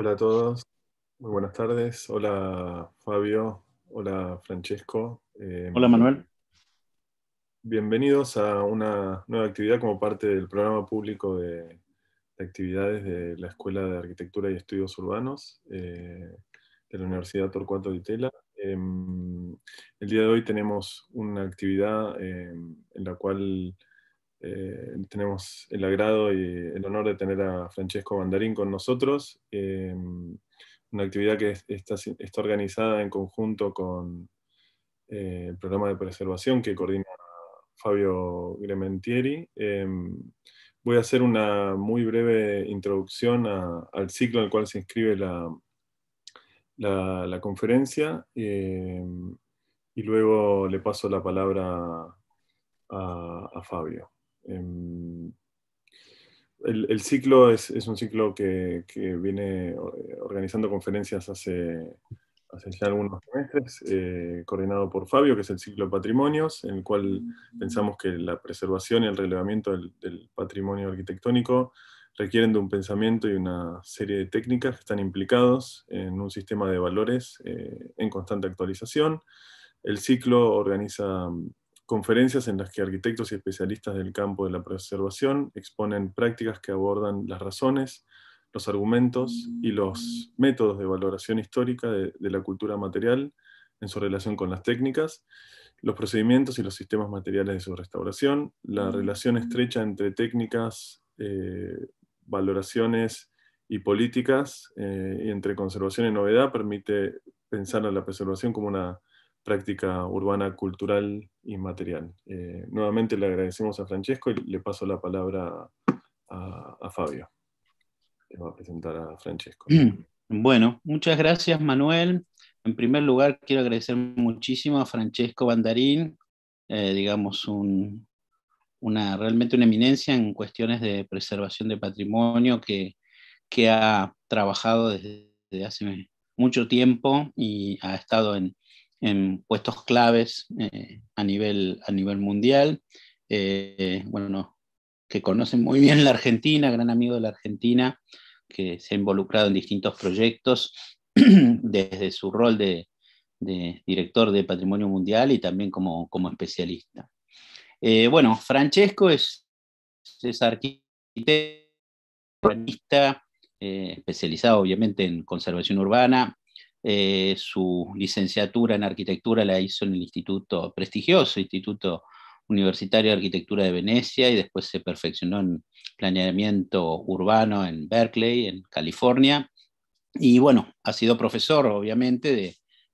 Hola a todos, muy buenas tardes. Hola Fabio, hola Francesco. Eh, hola Manuel. Bienvenidos a una nueva actividad como parte del programa público de, actividades de la Escuela de Arquitectura y Estudios Urbanos eh, de la Universidad Torcuato de Tela. Em, el día de hoy tenemos una actividad em, en la cual eh, tenemos el agrado y el honor de tener a Francesco Bandarín con nosotros, eh, una actividad que está, organizada en conjunto con eh, el programa de preservación que coordina Fabio Grementieri. voy a hacer una muy breve introducción al ciclo en el cual se inscribe la, conferencia y luego le paso la palabra a Fabio. Em, el, ciclo es, un ciclo que, viene eh, organizando conferencias hace, ya algunos meses, eh, coordinado por Fabio, que es el ciclo patrimonios, en el cual pensamos que la preservación y el relevamiento del, patrimonio arquitectónico requieren de un pensamiento y una serie de técnicas que están implicados en un sistema de valores eh, en constante actualización. El ciclo organiza conferencias en las que arquitectos y especialistas del campo de la preservación exponen prácticas que abordan las razones, los argumentos y los métodos de valoración histórica de, la cultura material en su relación con las técnicas, los procedimientos y los sistemas materiales de su restauración, la relación estrecha entre técnicas, eh, valoraciones y políticas eh, y entre conservación y novedad permite pensar a la preservación como una práctica urbana cultural y material. Eh, nuevamente le agradecemos a Francesco y le paso la palabra a, Fabio. que va a presentar a Francesco. Bueno, muchas gracias Manuel. En primer lugar, quiero agradecer muchísimo a Francesco Bandarín, eh, digamos, una, realmente una eminencia en cuestiones de preservación de patrimonio que, ha trabajado desde hace mucho tiempo y ha estado en, en puestos claves eh, a, nivel, a nivel mundial. Eh, bueno, que conocen muy bien la Argentina, gran amigo de la Argentina, que se ha involucrado en distintos proyectos desde su rol de, director de Patrimonio Mundial y también como, especialista. Eh, bueno, Francesco es, es arquitecto, urbanista, especializado obviamente en conservación urbana, eh, su licenciatura en arquitectura la hizo en el instituto prestigioso, Instituto Universitario de Arquitectura de Venecia, y después se perfeccionó en planeamiento urbano en Berkeley, en California. Y bueno, ha sido profesor, obviamente,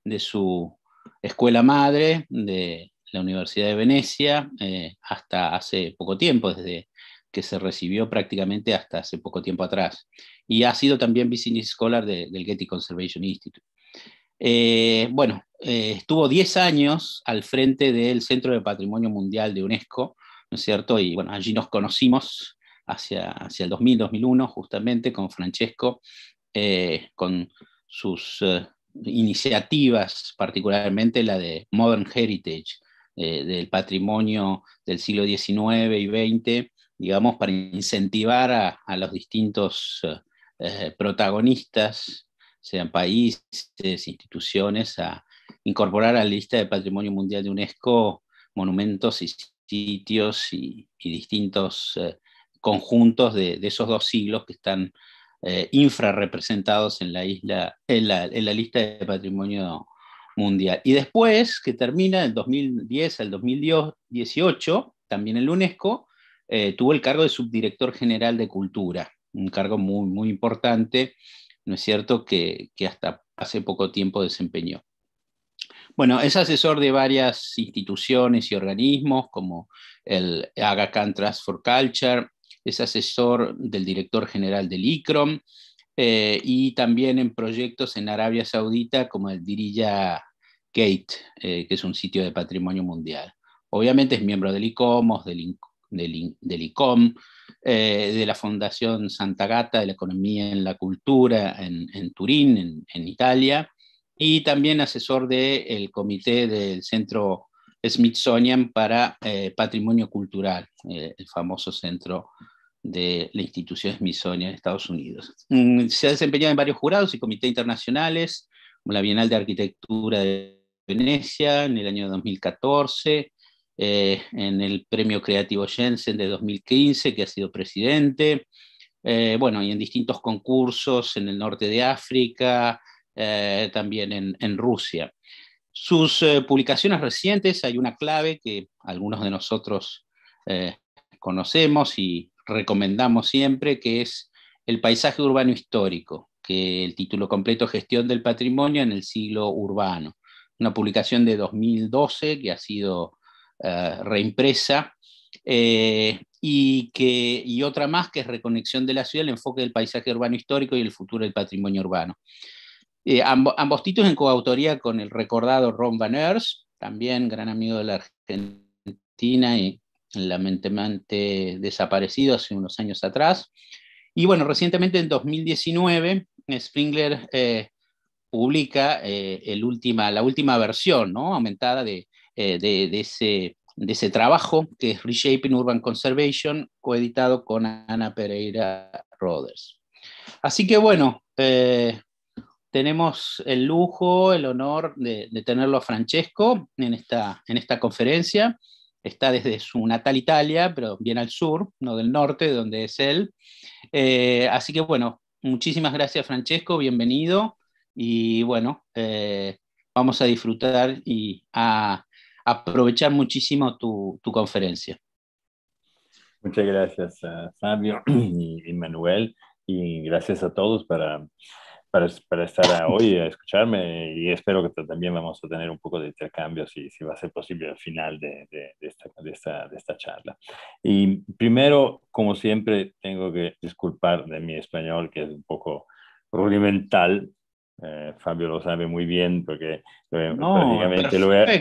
de, su escuela madre, de la Universidad de Venecia, eh, hasta hace poco tiempo, desde que se recibió prácticamente hasta hace poco tiempo atrás. Y ha sido también Business Scholar del Getty Conservation Institute. Eh, bueno, eh, estuvo 10 años al frente del Centro de Patrimonio Mundial de UNESCO, ¿no es cierto? Y bueno, allí nos conocimos hacia, hacia el 2000-2001, justamente con Francesco, eh, con sus iniciativas, particularmente la de Modern Heritage, del patrimonio del siglo XIX y XX, digamos, para incentivar a, a los distintos protagonistas sean países, instituciones, a incorporar a la lista de Patrimonio Mundial de UNESCO monumentos y sitios y, distintos eh, conjuntos de, esos dos siglos que están eh, infrarrepresentados en la, isla, en la, lista de Patrimonio Mundial. Y después, que termina del 2010 al 2018, también el UNESCO, eh, tuvo el cargo de subdirector general de cultura, un cargo muy, muy importante ¿no es cierto?, que, hasta hace poco tiempo desempeñó. Bueno, es asesor de varias instituciones y organismos como el Aga Khan Trust for Culture, es asesor del director general del ICROM eh, y también en proyectos en Arabia Saudita como el Diriyah Gate, eh, que es un sitio de patrimonio mundial. Obviamente es miembro del ICOMOS, del ICOM, eh, de la Fundación Santa Gata de la Economía en la Cultura en, Turín, en, Italia, y también asesor del comité del Centro Smithsonian para eh, Patrimonio Cultural, eh, el famoso centro de la institución Smithsonian en Estados Unidos. Mm, se ha desempeñado en varios jurados y comités internacionales, como la Bienal de Arquitectura de Venecia en el año 2014, eh, en el Premio Creativo Jensen de 2015, que ha sido presidente, eh, bueno, y en distintos concursos en el norte de África, eh, también en, Rusia. Sus publicaciones recientes, hay una clave que algunos de nosotros conocemos y recomendamos siempre, que es El paisaje urbano histórico, que el título completo Gestión del Patrimonio en el siglo urbano. Una publicación de 2012 que ha sido eh, reimpresa, eh, y, que, y otra más que es Reconexión de la Ciudad, el enfoque del paisaje urbano histórico y el futuro del patrimonio urbano. Eh, ambos, títulos en coautoría con el recordado Ron Van Ers, también gran amigo de la Argentina y lamentablemente desaparecido hace unos años atrás. Y bueno, recientemente en 2019, Springler publica el última, la última versión ¿no? aumentada de, eh, de, ese, de ese trabajo, que es Reshaping Urban Conservation, coeditado con Ana Pereira Roders. Así que bueno, eh, tenemos el lujo, el honor de, tenerlo a Francesco en esta, en esta conferencia. Está desde su natal Italia, pero bien al sur, no del norte, donde es él. Eh, así que bueno, muchísimas gracias Francesco, bienvenido. Y bueno, vamos a disfrutar y a aprovechar muchísimo tu, tu conferencia. Muchas gracias, a Fabio y, Manuel, y gracias a todos para, para, estar hoy a escucharme y espero que también vamos a tener un poco de intercambio si, si va a ser posible al final de, de, esta, de, esta, de esta charla. Y primero, como siempre, tengo que disculpar de mi español, que es un poco rudimental, eh, Fabio lo sabe muy bien porque eh, prácticamente lo he,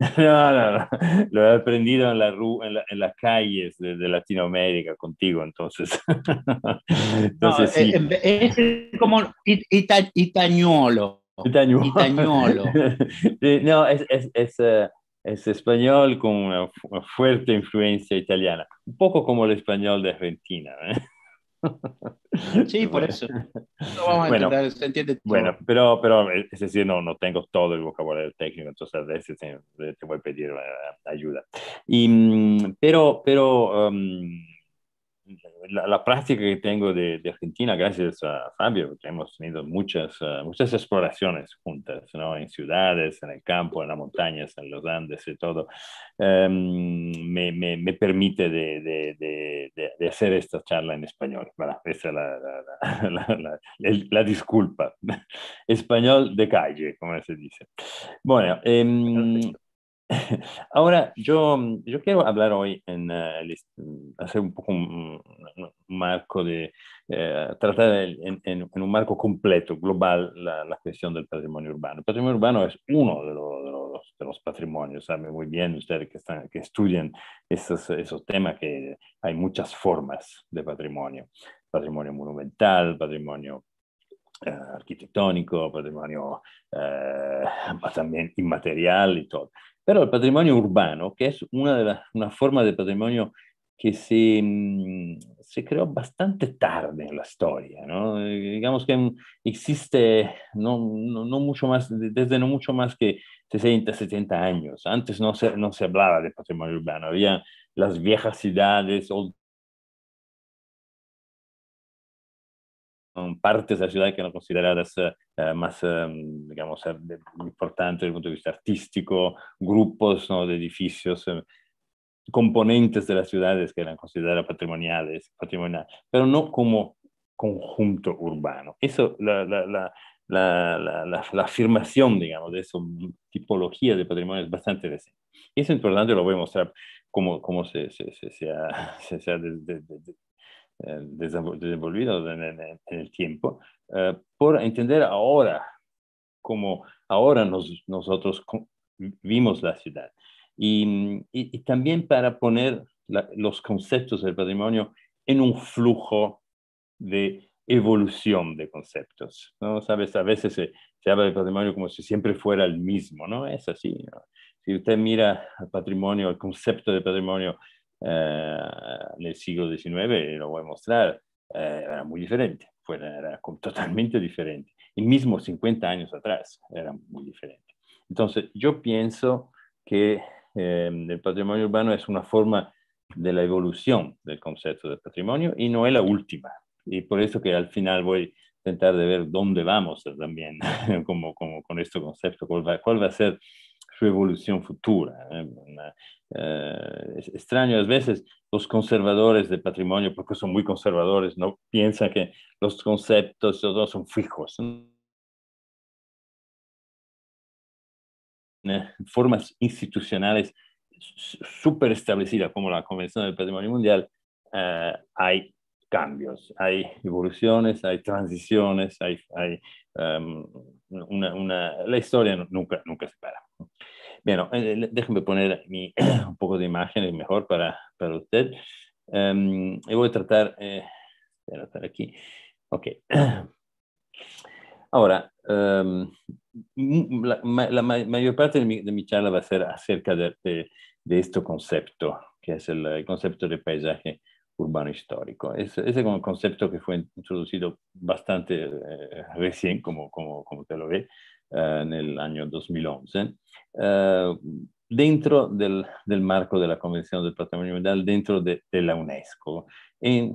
No, no, no. Lo he aprendido en, la en, las calles de, Latinoamérica contigo, entonces. entonces sí. Eh, eh, es, como itañolo. no, es, es, es, eh, español con una fuerte influencia italiana. Un poco como el español de Argentina. Sí, por eso. vamos a bueno, se entiende Bueno, pero, pero es decir, no, no tengo todo el vocabulario técnico, entonces a veces te, voy a pedir eh, ayuda. Y, mm, pero, pero la, la, práctica que tengo de, de, Argentina, gracias a Fabio, que hemos tenido muchas, ah, muchas exploraciones juntas, ¿no? En ciudades, en el campo, en las montañas, en los Andes y todo, em, me, me, me, permite de, de, de, hacer esta charla en español. Para esa es la, la, la, disculpa. Español de calle, como se dice. Bueno, em, Ahora, yo, quiero hablar hoy, en, eh, hacer un poco un, marco de, eh, tratar en, un marco completo, global, la, cuestión del patrimonio urbano. El patrimonio urbano es uno de los, patrimonios, saben muy bien ustedes que, están, que estudian esos, esos temas que hay muchas formas de patrimonio. Patrimonio monumental, patrimonio eh, arquitectónico, patrimonio también inmaterial y todo. Pero el patrimonio urbano, que es una, una forma de patrimonio que se, mm, se, creó bastante tarde en la historia, Digamos que existe no, mucho más, desde no mucho más que 60, 70 años. Antes no se, no se hablaba de patrimonio urbano, había las viejas ciudades, partes de la ciudad que eran consideradas eh, más, eh, digamos, eh, importantes desde el punto de vista artístico, grupos de edificios, componentes de las ciudades que eran consideradas patrimoniales, patrimonial, pero no como conjunto urbano. Eso, la, la, la, la afirmación, digamos, de esa tipología de patrimonio es bastante decente. Eso es importante, lo voy a mostrar cómo, cómo se, se, se, ha, se de, eh, desenvolvido en, el tiempo, eh, por entender ahora cómo ahora nosotros vimos la ciudad. Y, y, también para poner los conceptos del patrimonio en un flujo de evolución de conceptos. ¿no? Sabes, a veces se, habla del patrimonio como si siempre fuera el mismo, ¿no? Es así. Si usted mira al patrimonio, el concepto de patrimonio eh, en el siglo XIX, lo voy a mostrar, eh, era muy diferente, fue, era totalmente diferente. Y mismo 50 años atrás era muy diferente. Entonces, yo pienso que em, el patrimonio urbano es una forma de la evolución del concepto del patrimonio y no es la última. Y por eso que al final voy a intentar de ver dónde vamos también como, como con este concepto, cuál va, cuál va a ser su evolución futura eh, extraño a veces los conservadores de patrimonio, porque son muy conservadores, no piensan que los conceptos todos son fijos. Eh, formas institucionales súper establecidas como la Convención del Patrimonio Mundial, eh, hay cambios, hay evoluciones, hay transiciones, hay, em, la historia nunca, nunca se para. Bueno, eh, déjenme poner un poco de imagen, mejor para, para usted. Em, y voy a tratar, eh, estar aquí. Ok. Ahora, em, la, mayor parte de mi, charla va a ser acerca de, este concepto, que es el, concepto de paisaje urbano histórico. Ese es un concepto que fue introducido bastante eh, recién, como, como, como, te lo ve, eh, en el año 2011. Eh, dentro del, marco de la Convención del Patrimonio Mundial, dentro de, la UNESCO.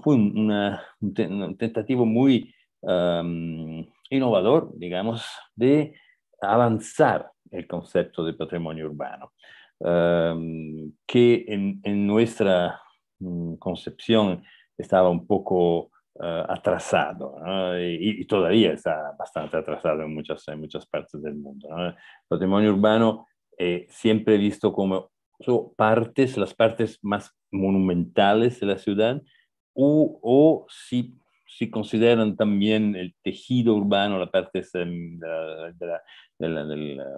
fue un, tentativo muy um, innovador, digamos, de avanzar el concepto de patrimonio urbano, um, que en, nuestra mm, concepción estaba un poco eh, atrasado y, todavía está bastante atrasado en muchas, muchas partes del mundo. El patrimonio urbano eh, siempre visto como so, partes, las partes más monumentales de la ciudad o, o si, si, consideran también el tejido urbano, la parte este, mm, de eh,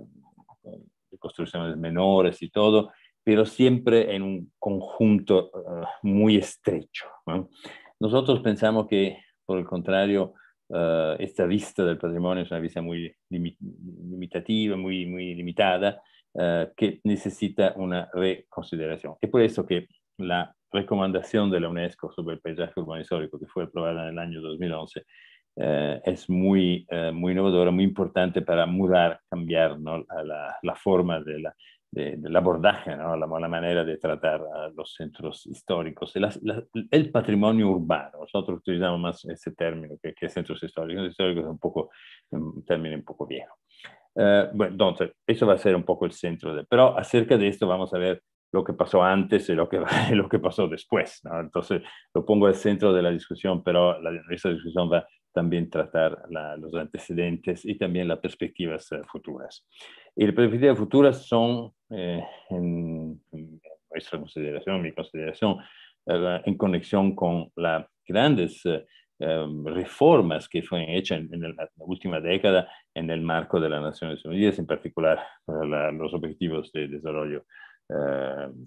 construcciones menores y todo, pero siempre en un conjunto muy estrecho. ¿no? Nosotros pensamos que, por el contrario, eh, esta vista del patrimonio es una vista muy limitativa, muy, muy limitada, eh, que necesita una reconsideración. Y por eso que la recomendación de la UNESCO sobre el paisaje urbano histórico, que fue aprobada en el año 2011, eh, es muy, muy innovadora, muy importante para mudar, cambiar la, la, forma de la, de, del abordaje, ¿no? la, la, manera de tratar a los centros históricos, el patrimonio urbano. Nosotros utilizamos más ese término que, que centros históricos. centros históricos es un, poco, un término un poco viejo. Eh, bueno, entonces, eso va a ser un poco el centro. De, pero acerca de esto vamos a ver lo que pasó antes y lo que, lo que pasó después. Entonces, lo pongo al centro de la discusión, pero la, discusión va también tratar los antecedentes y también las perspectivas eh, futuras. Y las perspectivas futuras son, eh, en, nuestra consideración, mi consideración, eh, en conexión con las grandes eh, em, reformas que fueron hechas en, la última década en el marco de las Naciones Unidas, en particular los objetivos de desarrollo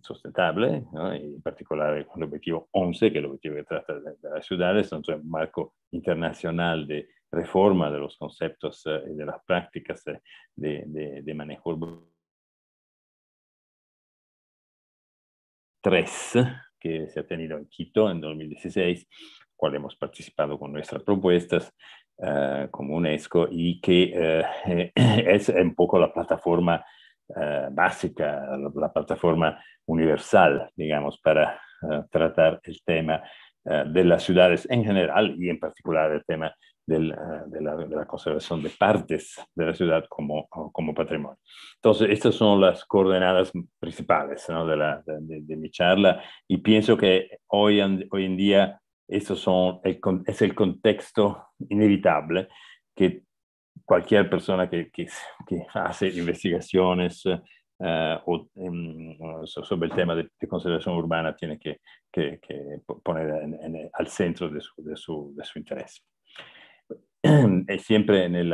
sustentable, en particular el objetivo 11, que es el objetivo que trata de, de las ciudades, en el marco internacional de reforma de los conceptos y eh, de las prácticas eh, de, manejo urbano. Tres, que se ha tenido en Quito en 2016, cual hemos participado con nuestras propuestas eh, como UNESCO y que es un poco la plataforma básica, la, la, plataforma universal, digamos, para tratar el tema de las ciudades en general y en particular el tema Ah, de la, conservación de partes de la ciudad como, como patrimonio. Entonces, estas son las coordenadas principales de, mi charla y pienso que hoy, en día son es el contexto inevitable que cualquier persona que, que, hace investigaciones eh, em, sobre el tema de, conservación urbana tiene que, poner al centro de su interés. Eh, siempre en, el,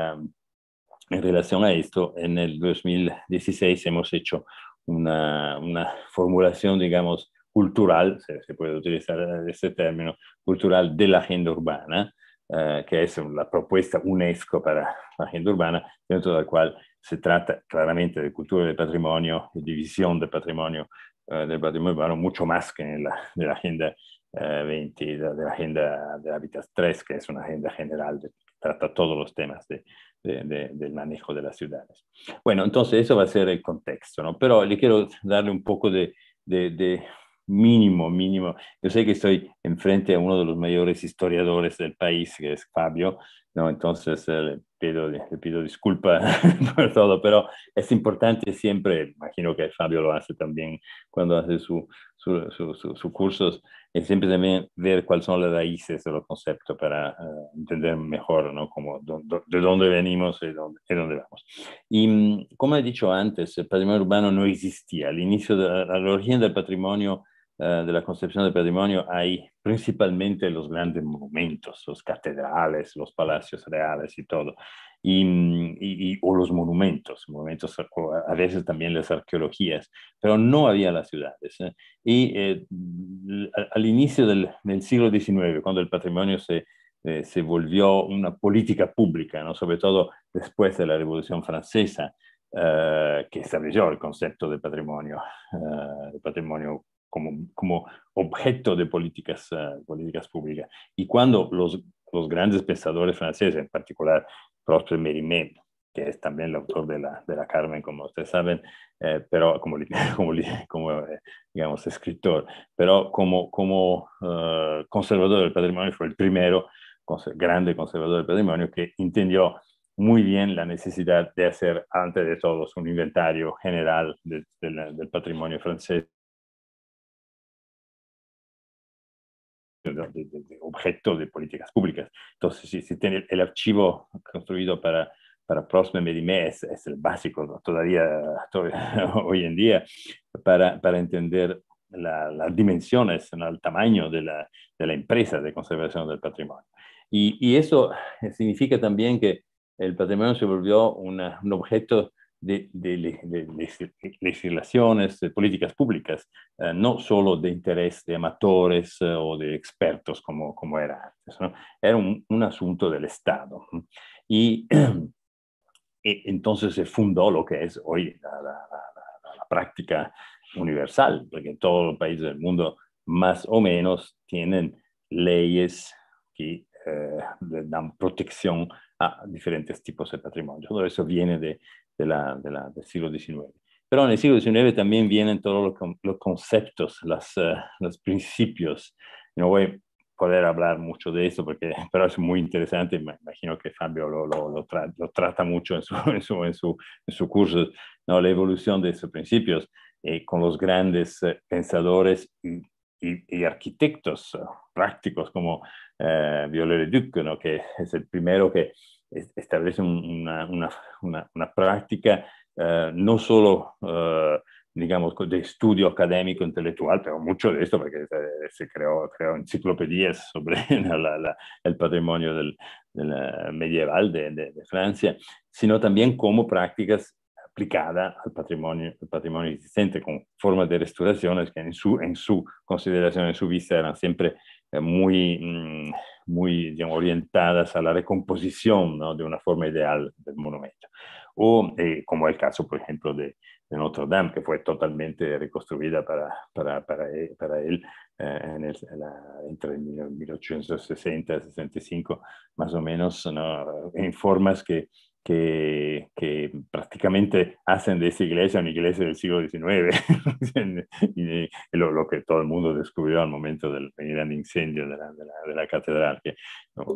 relación a esto, en el 2016 hemos hecho una, una formulación, digamos, cultural, se, puede utilizar eh, este término, cultural de la agenda urbana, eh, que es la propuesta UNESCO para la agenda urbana, dentro de la cual se trata claramente de cultura del patrimonio de división del patrimonio, del patrimonio urbano, mucho más que en la, agenda 20, de, la agenda de hábitat 3, que es una agenda general trata todos los temas del manejo de las ciudades. Bueno, entonces eso va a ser el contexto, ¿no? Pero le quiero darle un poco de, mínimo, mínimo. Yo sé que estoy enfrente a uno de los mayores historiadores del país, que es Fabio, ¿no? Entonces eh, le, pido, disculpas por todo, pero es importante siempre, imagino que Fabio lo hace también cuando hace sus su, su, su, cursos, es siempre también ver cuáles son las raíces de los conceptos para eh, entender mejor ¿no? Como, de dónde venimos y dónde, dónde vamos. Y mm, como he dicho antes, el patrimonio urbano no existía. Al inicio de la, la origen del patrimonio eh, de la concepción del patrimonio hay principalmente los grandes monumentos, los catedrales, los palacios reales y todo, y, o los monumentos, monumentos, a veces también las arqueologías, pero no había las ciudades. ¿eh? Y eh, al inicio del, siglo XIX, cuando el patrimonio se, volvió una política pública, ¿no? sobre todo después de la Revolución Francesa, que estableció el concepto de patrimonio, de patrimonio como, objeto de políticas, ah, políticas públicas. Y cuando los, los, grandes pensadores franceses, en particular Prosper Merimé que es también el autor de la, de la Carmen, como ustedes saben, eh, pero como, como, como eh, digamos, escritor, pero como, como ah, conservador del patrimonio, fue el primero grande conservador del patrimonio que entendió muy bien la necesidad de hacer, antes de todo, un inventario general del patrimonio francés de, objeto de políticas públicas. Entonces, si, si tiene el, archivo construido para, para Prosme Medimé es, es, el básico todavía, hoy en día para, para entender las dimensiones dimensiones, el tamaño de la, de la, empresa de conservación del patrimonio. Y, eso significa también que el patrimonio se volvió un objeto de, legislaciones, de políticas públicas, eh, no solo de interés de amadores eh, o de expertos como, como era antes. Era un, asunto del Estado. Y, e, entonces se fundó lo que es hoy la, la, la, la práctica universal, porque en todos los países del mundo más o menos tienen leyes que eh, le dan protección a diferentes tipos de patrimonio. Todo eso viene de, del siglo XIX. Pero en el siglo XIX también vienen todos los, conceptos, las, eh, los principios. No voy a poder hablar mucho de eso, porque, pero es muy interesante. Me imagino que Fabio lo, lo, trata mucho en su, en su, en su, en su curso, ¿no? la evolución de esos principios, eh, con los grandes pensadores y, arquitectos prácticos como eh, Viollet-le-Duc, duc que es el primero que establece una, una, práctica eh, no solo, eh, digamos, de estudio académico, intelectual, pero mucho de esto, porque eh, se creó, creó enciclopedias sobre el patrimonio del, medieval de, Francia, sino también como prácticas al patrimonio, patrimonio existente con formas de restauraciones que en su, en su consideración, en su vista, eran siempre eh, muy, mm, muy orientadas a la recomposición ¿no? de una forma ideal del monumento. O eh, como el caso, por ejemplo, de, Notre Dame, que fue totalmente reconstruida para, para, e, él eh, en entre 1860 y 65, más o menos, en formas que que, que, prácticamente hacen de esa iglesia una iglesia del siglo XIX, y lo, que todo el mundo descubrió al momento del gran incendio de la, de la, catedral, que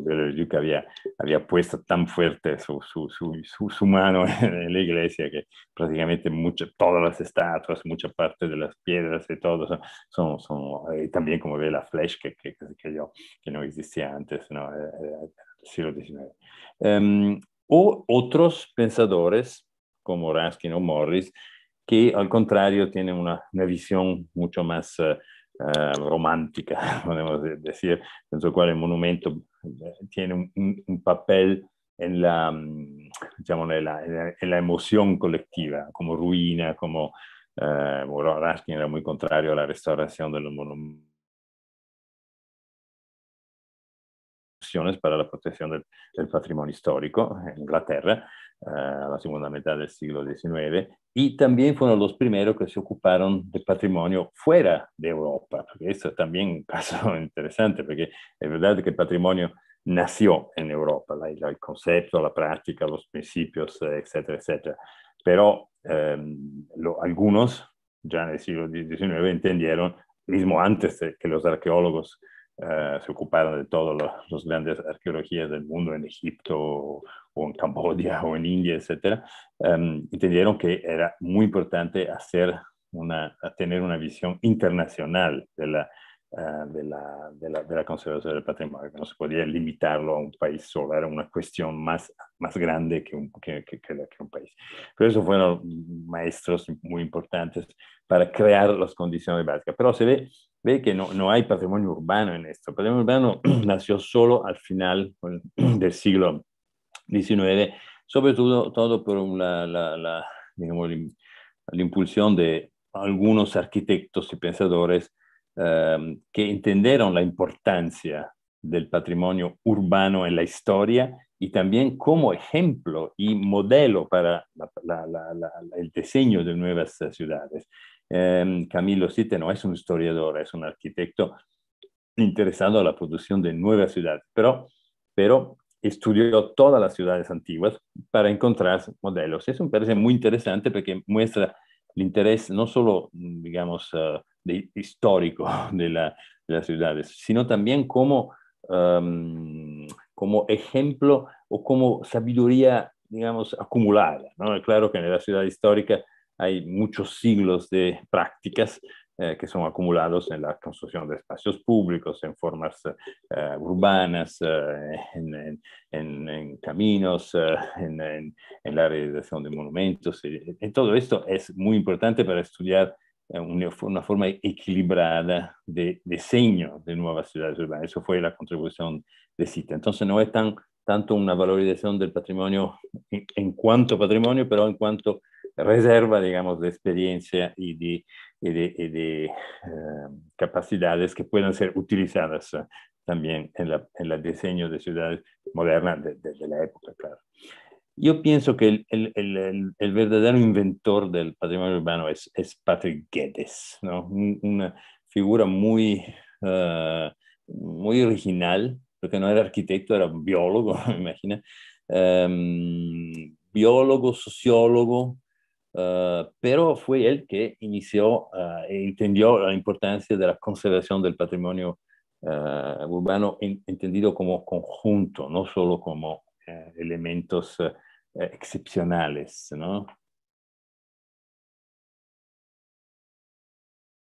el Duque había, había puesto tan fuerte su, su, su, su, mano en la iglesia que prácticamente mucho todas las estatuas, mucha parte de las piedras y todo, son, son eh, también como ve la flecha que, que, que, yo, que no existía antes, ¿no? Eh, eh, siglo XIX o otros pensadores como Raskin o Morris, que al contrario tienen una, una visión mucho más eh, eh, romántica, podemos decir, en su cual el monumento eh, tiene un, papel en la, mm, en, la, la, emoción colectiva, como ruina, como Raskin era muy contrario a la restauración de los monumentos para la protección del, patrimonio histórico en Inglaterra eh, a la segunda mitad del siglo XIX y también fueron los primeros que se ocuparon del patrimonio fuera de Europa. Porque esto también un caso interesante porque es verdad que el patrimonio nació en Europa, el concepto, la práctica, los principios, eh, etcétera, etcétera. Pero em, algunos ya en el siglo XIX entendieron, mismo antes que los arqueólogos eh, se ocuparon de todas las grandes arqueologías del mundo en Egipto o, en Camboya o en India, etc., em, entendieron que era muy importante hacer una, tener una visión internacional eh, de la, de, la, de, la, conservación del patrimonio, que no se podía limitarlo a un país solo, era una cuestión más, más grande que un, que, que, que un país. Pero eso fueron maestros muy importantes para crear las condiciones básicas. Pero se ve ve que no, no hay patrimonio urbano en esto. El patrimonio urbano nació solo al final del siglo XIX, sobre todo, todo por la, la, la, la impulsión de algunos arquitectos y pensadores em, que entendieron la importancia del patrimonio urbano en la historia y también como ejemplo y modelo para el diseño de nuevas ciudades. Em, Camilo Sitte no es un historiador, es un arquitecto interesado en la producción de nuevas ciudades, pero, pero estudió todas las ciudades antiguas para encontrar modelos. Eso me parece muy interesante porque muestra el interés no solo, digamos, eh, histórico de, las ciudades, sino también como, em, como ejemplo o como sabiduría, digamos, acumulada. Claro que en la ciudad histórica hay muchos siglos de prácticas eh, que son acumulados en la construcción de espacios públicos, en formas eh, urbanas, eh, en, caminos, en, la realización de monumentos. en todo esto es muy importante para estudiar una, forma equilibrada de diseño de nuevas ciudades urbanas. Eso fue la contribución de CITA. Entonces no es tan, tanto una valorización del patrimonio en, cuanto patrimonio, pero en cuanto reserva, digamos, de experiencia y de, em, capacidades que puedan ser utilizadas eh, también en el diseño de ciudades modernas desde de, la época, claro. Yo pienso que el, verdadero inventor del patrimonio urbano es, es Patrick Guedes, una figura muy, eh, muy original, porque no era arquitecto, era biólogo, me imagino, em, biólogo, sociólogo, Ah, pero fue él que inició ah, e entendió la importancia de la conservación del patrimonio ah, urbano entendido como conjunto, no solo como eh, elementos eh, excepcionales.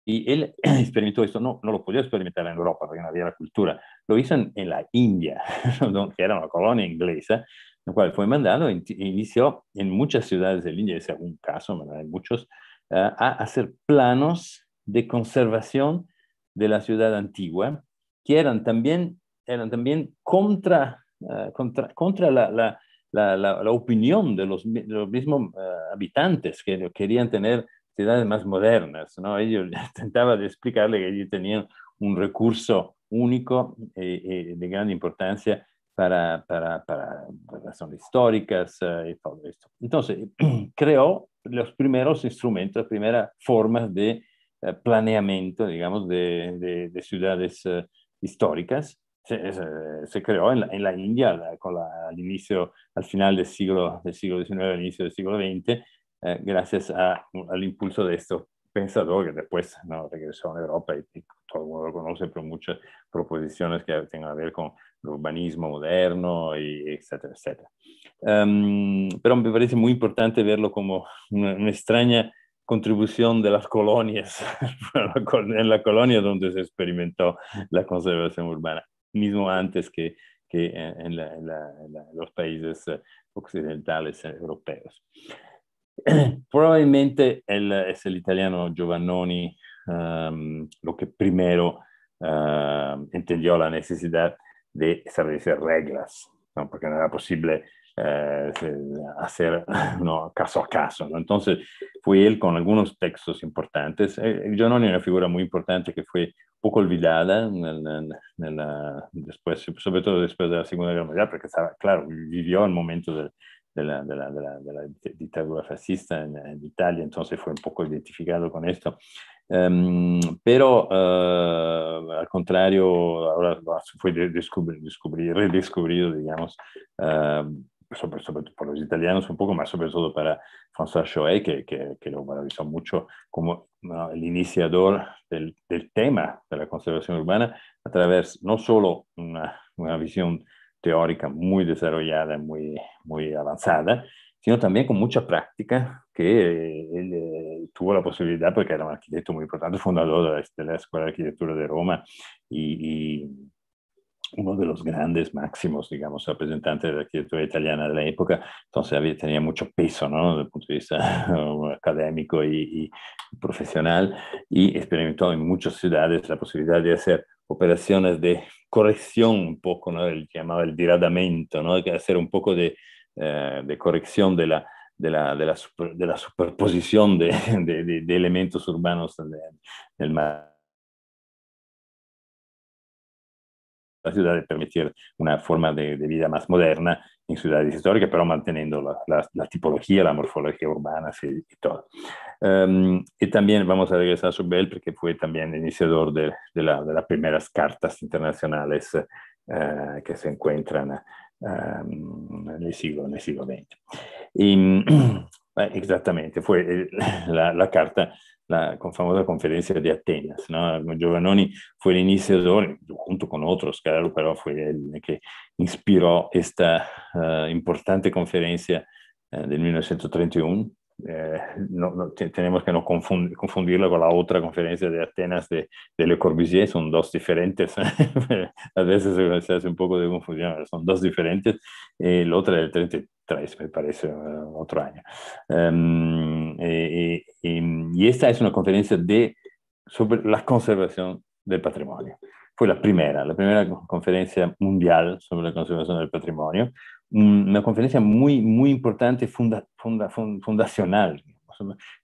Y él experimentó esto, no, no lo podía experimentar en Europa porque no había la cultura, lo hizo en, en la India, que era una colonia inglesa, lo cual fue mandado e inició en muchas ciudades de India, es algún caso, en muchos, eh, a hacer planos de conservación de la ciudad antigua, que eran también, eran también contra, eh, contra, la, la, la, opinión de los, mismos eh, habitantes que querían tener ciudades más modernas. ¿no? Ellos intentaban explicarle que ellos tenían un recurso único de gran importancia para, para, para razones históricas eh, y todo esto. Entonces, creó los primeros instrumentos, las primeras formas de eh, planeamiento, digamos, de, de, ciudades eh, históricas. Se, creó en la, India con al inicio, al final del siglo, del siglo XIX, al inicio del siglo XX, gracias a, al impulso de estos pensador que después ¿no? regresó a Europa y, todo el mundo lo conoce por muchas proposiciones que tengan a ver con urbanismo moderno, etcétera, etcétera. Em, pero me parece muy importante verlo como una, extraña contribución de las colonias, en la colonia donde se experimentó la conservación urbana, mismo antes que, en, los países eh, occidentales eh, europeos. Probablemente es el italiano Giovannoni em, lo que primero em, entendió la necesidad de establecer reglas, ¿no? porque no era posible eh, hacer ¿no? caso a caso. ¿no? Entonces fue él con algunos textos importantes. Eh, O'Neill era una figura muy importante que fue poco olvidada en, después, sobre todo después de la Segunda Guerra Mundial, porque estaba, claro, vivió el momento de, de la, dictadura fascista en, Italia, entonces fue un poco identificado con esto. Em, pero eh, al contrario, ahora fue redescubrido, digamos, em, sobre, por los italianos un poco más, sobre todo para François Choé, que, lo valorizó mucho como el iniciador del, del, tema de la conservación urbana, a través no solo una, una visión teórica muy desarrollada, muy, muy avanzada, sino también con mucha práctica que eh, él eh, tuvo la posibilidad, porque era un arquitecto muy importante, fundador este, de la, Escuela de Arquitectura de Roma y, uno de los grandes máximos, digamos, representantes de la arquitectura italiana de la época, entonces había, tenía mucho peso, ¿no? Desde el punto de vista académico y, y, profesional, y experimentó en muchas ciudades la posibilidad de hacer operaciones de corrección un poco, ¿no? que llamaba el diradamento, ¿no? Hacer un poco de, eh, de corrección de la, de la, de la, superposición de, elementos urbanos del La ciudad de permitir una forma de, vida más moderna en ciudades históricas, pero manteniendo la, tipología, la morfología urbana y, todo. Em, y también vamos a regresar a él porque fue también iniciador de, las primeras cartas internacionales eh, que se encuentran em, en, el siglo, XX. Exactamente, fue la, la, carta la famosa conferencia de Atenas. ¿no? Giovannoni fue el iniciador, junto con otros, claro, pero fue el que inspiró esta ah, importante conferencia ah, del 1931. Eh, tenemos que no confundirla con la otra conferencia de Atenas de, de Le Corbusier, son dos diferentes, a veces se hace un poco de confusión, son dos diferentes, eh, la otra del 30, tres, me parece, eh, otro año. Em, y, esta es una conferencia de, sobre la conservación del patrimonio. Fue la primera, la primera conferencia mundial sobre la conservación del patrimonio. Mm, una conferencia muy, muy importante, funda, fundacional,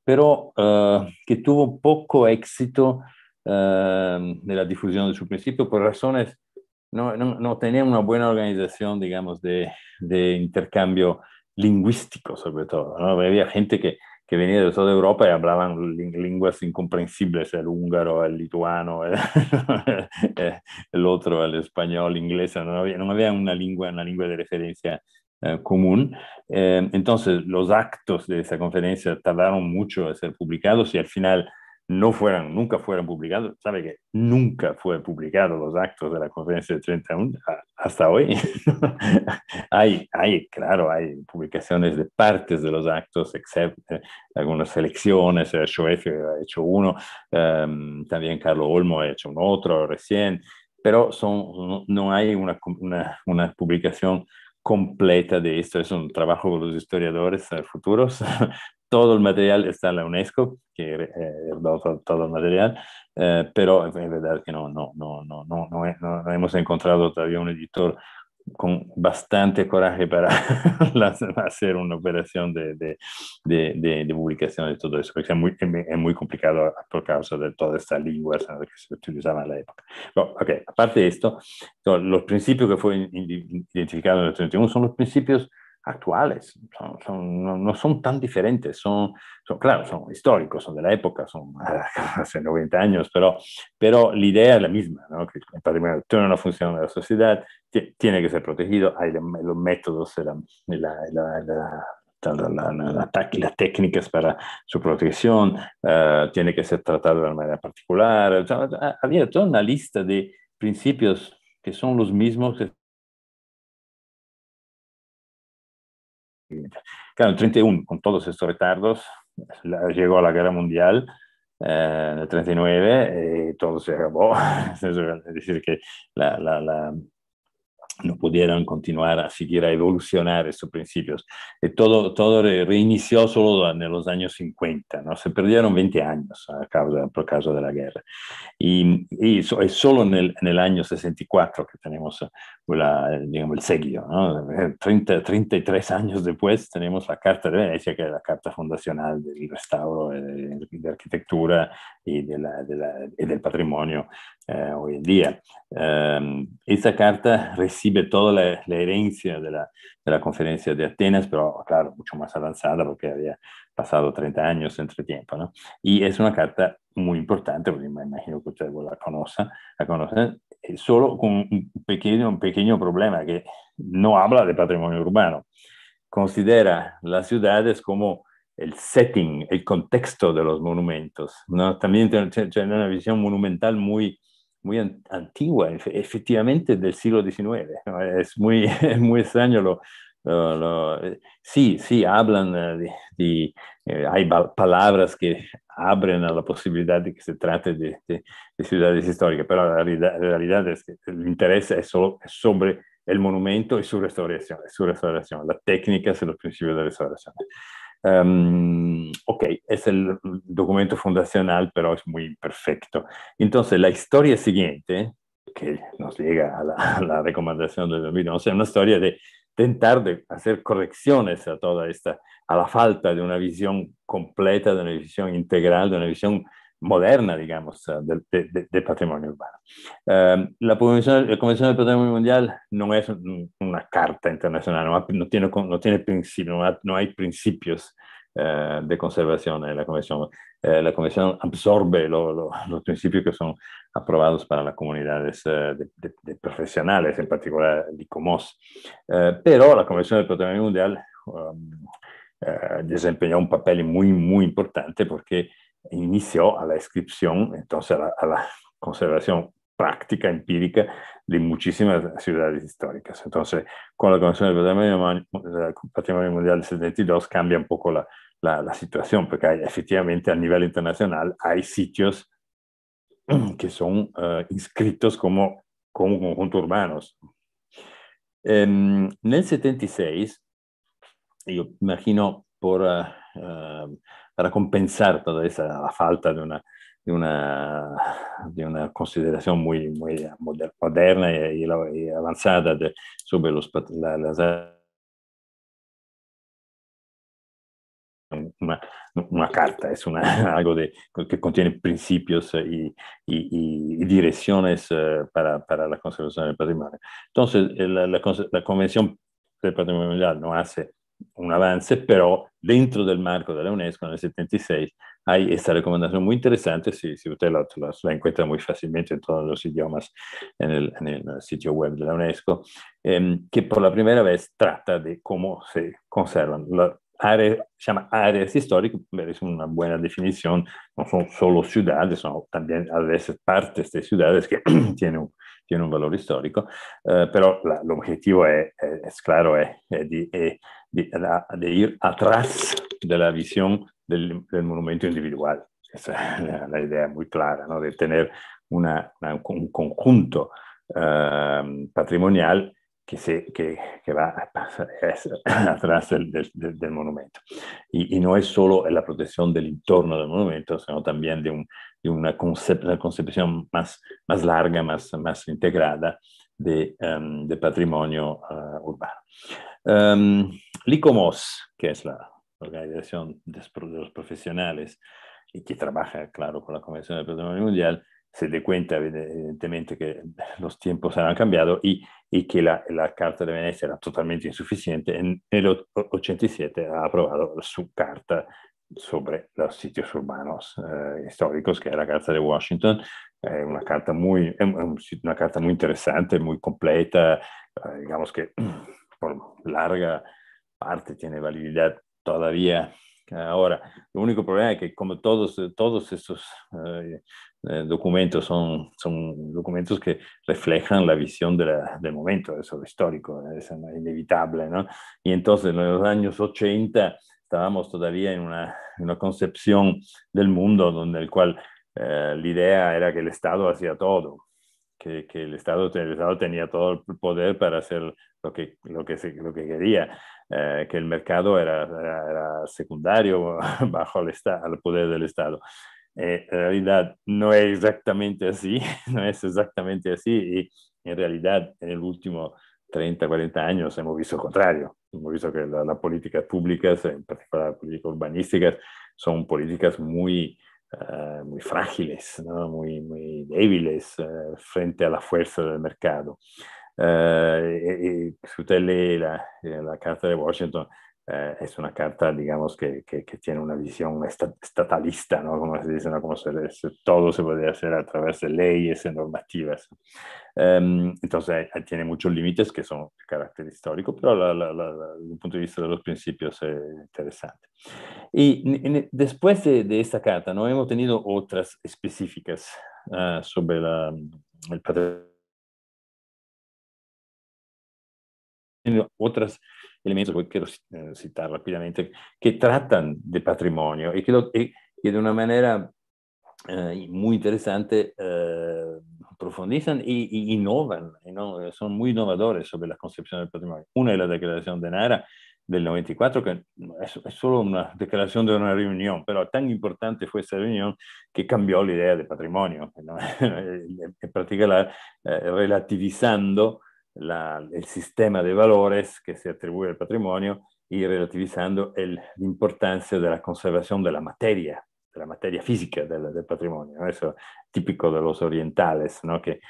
pero eh, que tuvo poco éxito en eh, la difusión de su principio por razones no, no, una buena organización, digamos, de, intercambio lingüístico, sobre todo. Había gente que, venía de toda Europa y hablaban lenguas incomprensibles, el húngaro, el lituano, el, otro, el español, inglés, no había, una lengua, una lengua de referencia eh, común. Eh, entonces, los actos de esa conferencia tardaron mucho en ser publicados y al final no fueran, nunca fueran publicados. Sabe que nunca fueron publicados los actos de la conferencia de 31 hasta hoy. hay, hay, claro, hay publicaciones de partes de los actos, excepto eh, algunas selecciones. Eh, ha hecho uno, em, también Carlos Olmo ha hecho un otro recién, pero son, no, hay una, publicación completa de esto. Es un trabajo de los historiadores eh, futuros todo el material está en la UNESCO, que eh, todo, todo, el material, eh, pero en verdad que no, no, no, no, no, no, hemos encontrado todavía un editor con bastante coraje para hacer una operación de, de, de, publicación de todo eso, porque es muy, complicado por causa de todas estas lenguas que se utilizaba en la época. Bueno, okay. Aparte de esto, los principios que fueron identificados en el 31 son los principios actuales, no, son tan diferentes, son, son, claro, son históricos, son de la época, son hace 90 años, pero, pero la idea es la misma, ¿no? que el patrimonio tiene una función de la sociedad, tiene que ser protegido, hay los métodos, la, la, la, las técnicas para su protección, eh, tiene que ser tratado de una manera particular, había toda una lista de principios que son los mismos claro, en 31, con todos estos retardos, llegó a la guerra mundial eh, en el 39 y eh, todo se acabó. es decir, que la, la, no pudieron continuar a seguir a evolucionar estos principios. Y eh, todo, todo reinició solo en los años 50, ¿no? se perdieron 20 años a por causa de la guerra. Y, es solo en el, año 64 que tenemos eh, el seguido. 30, 33 años después tenemos la Carta de Venecia, que es la carta fundacional del restauro eh, de, arquitectura y, y del patrimonio eh, hoy en día. Eh, esa carta recibe toda la, herencia de la, conferencia de Atenas, pero claro, mucho más avanzada porque había pasado 30 años entre tiempo, ¿no? Y es una carta muy importante, porque me imagino que ustedes la conoce, la eh, solo con un pequeño, un pequeño problema, que no habla de patrimonio urbano. Considera las ciudades como el setting, el contexto de los monumentos. ¿no? También tiene una visión monumental muy, muy antigua, efectivamente del siglo XIX. Es muy, muy extraño sí, sí, hablan eh, de, eh, hay palabras que abren a la posibilidad de que se trate de, ciudades históricas, pero la realidad, es que el interés es solo sobre el monumento y su restauración, su restauración, la técnicas y los principios de restauración. Em, ok, es el documento fundacional, pero es muy imperfecto. Entonces, la historia siguiente, que nos llega a la, recomendación del 2011, es una historia de intentar de hacer correcciones a toda esta, a la falta de una visión completa, de una visión integral, de una visión moderna, digamos, del patrimonio urbano. Em, la, Convención, del Patrimonio Mundial no es una carta internacional, no, tiene, no, tiene no, hay principios eh, de conservación en la Convención. Eh, la Convención absorbe los principios que son aprobados para las comunidades eh, de, profesionales, en particular de ICOMOS. pero la Convención del Patrimonio Mundial um, desempeñó un papel muy, muy importante porque inició a la inscripción, entonces a la, conservación práctica, empírica, de muchísimas ciudades históricas. Entonces, con la Convención del Patrimonio, Mundial del 72 cambia un poco la, la, situación, porque efectivamente a nivel internacional hay sitios que son eh, inscritos como, como conjunto urbanos. En, el 76, yo imagino por... Eh, eh, para compensar toda esa falta de una, una, de una consideración muy, muy moderna y, avanzada sobre los, las Una, carta, es una, algo de, que contiene principios y, direcciones eh, para, la conservación del patrimonio. Entonces, eh, la, la, la Convención del Patrimonio Mundial no hace un avance, pero dentro del marco de la UNESCO en el 76 hay esta recomendación muy interesante, si, si usted la, encuentra muy fácilmente en todos los idiomas en el, sitio web de la UNESCO, em, que por la primera vez trata de cómo se conservan. las áreas llama áreas históricas, es una buena definición, no son solo ciudades, son también a veces partes de ciudades que tienen un, un valor histórico, eh, pero el objetivo es, claro, es, es de, de, ir atrás de la visión del, monumento individual. Esa es la idea muy clara, ¿no? de tener un conjunto eh, patrimonial que, va atrás del, monumento. Y, no es solo la protección del entorno del monumento, sino también de, una, concepción más, larga, más integrada Em, de, patrimonio eh, urbano. Em, LICOMOS, que es la organización de los profesionales y que trabaja, claro, con la Convención del Patrimonio Mundial, se dé cuenta evidentemente que los tiempos han cambiado y, que la, la, Carta de Venecia era totalmente insuficiente. En el 87 ha aprobado su Carta sobre los sitios urbanos eh, históricos, que es la Carta de Washington. es eh, una, carta muy, em, em, una carta muy interesante, muy completa, eh, digamos que por larga parte tiene validez todavía. Ahora, lo único problema es que como todos, todos estos documentos son, documentos que reflejan la visión del momento, eso histórico, es inevitable, ¿no? Y entonces en los años 80 estábamos todavía en una, concepción del mundo donde el cual eh, la idea era que el Estado hacía todo, que, el, Estado, Estado, tenía todo el poder para hacer lo que, lo que, lo que quería, eh, que el mercado era, secundario bajo el, poder del Estado. Eh, en realidad no es exactamente así, no es exactamente así y en realidad en el último 30, 40 años hemos visto lo contrario hemos visto que las políticas públicas, en particular las políticas urbanísticas, son políticas muy, ah, frágiles, muy, débiles ah, frente a la fuerza del mercado. Ah, eh, eh, si usted lee la eh, Carta de Washington, eh, es una carta, digamos, que, tiene una visión estatalista, ¿no? Como se dice, ¿no? Como se, todo se puede hacer a través de leyes y normativas. Em, entonces, tiene muchos límites que son de carácter histórico, pero desde el punto de vista de los principios es eh, interesante. Y después de, esta carta, no hemos tenido otras específicas ah, sobre el patrimonio otras elementos que quiero eh, citar rápidamente, que tratan de patrimonio y que, de una manera eh, muy interesante eh, profundizan e innovan, son muy innovadores sobre la concepción del patrimonio. Una es la declaración de Nara del 94, que es, solo una declaración de una reunión, pero tan importante fue esa reunión que cambió la idea de patrimonio, en particular relativizando el sistema de valores que se atribuye al patrimonio y relativizando la importancia de la conservación de la materia, de la materia física del, patrimonio. Eso es típico de los orientales, ¿no? que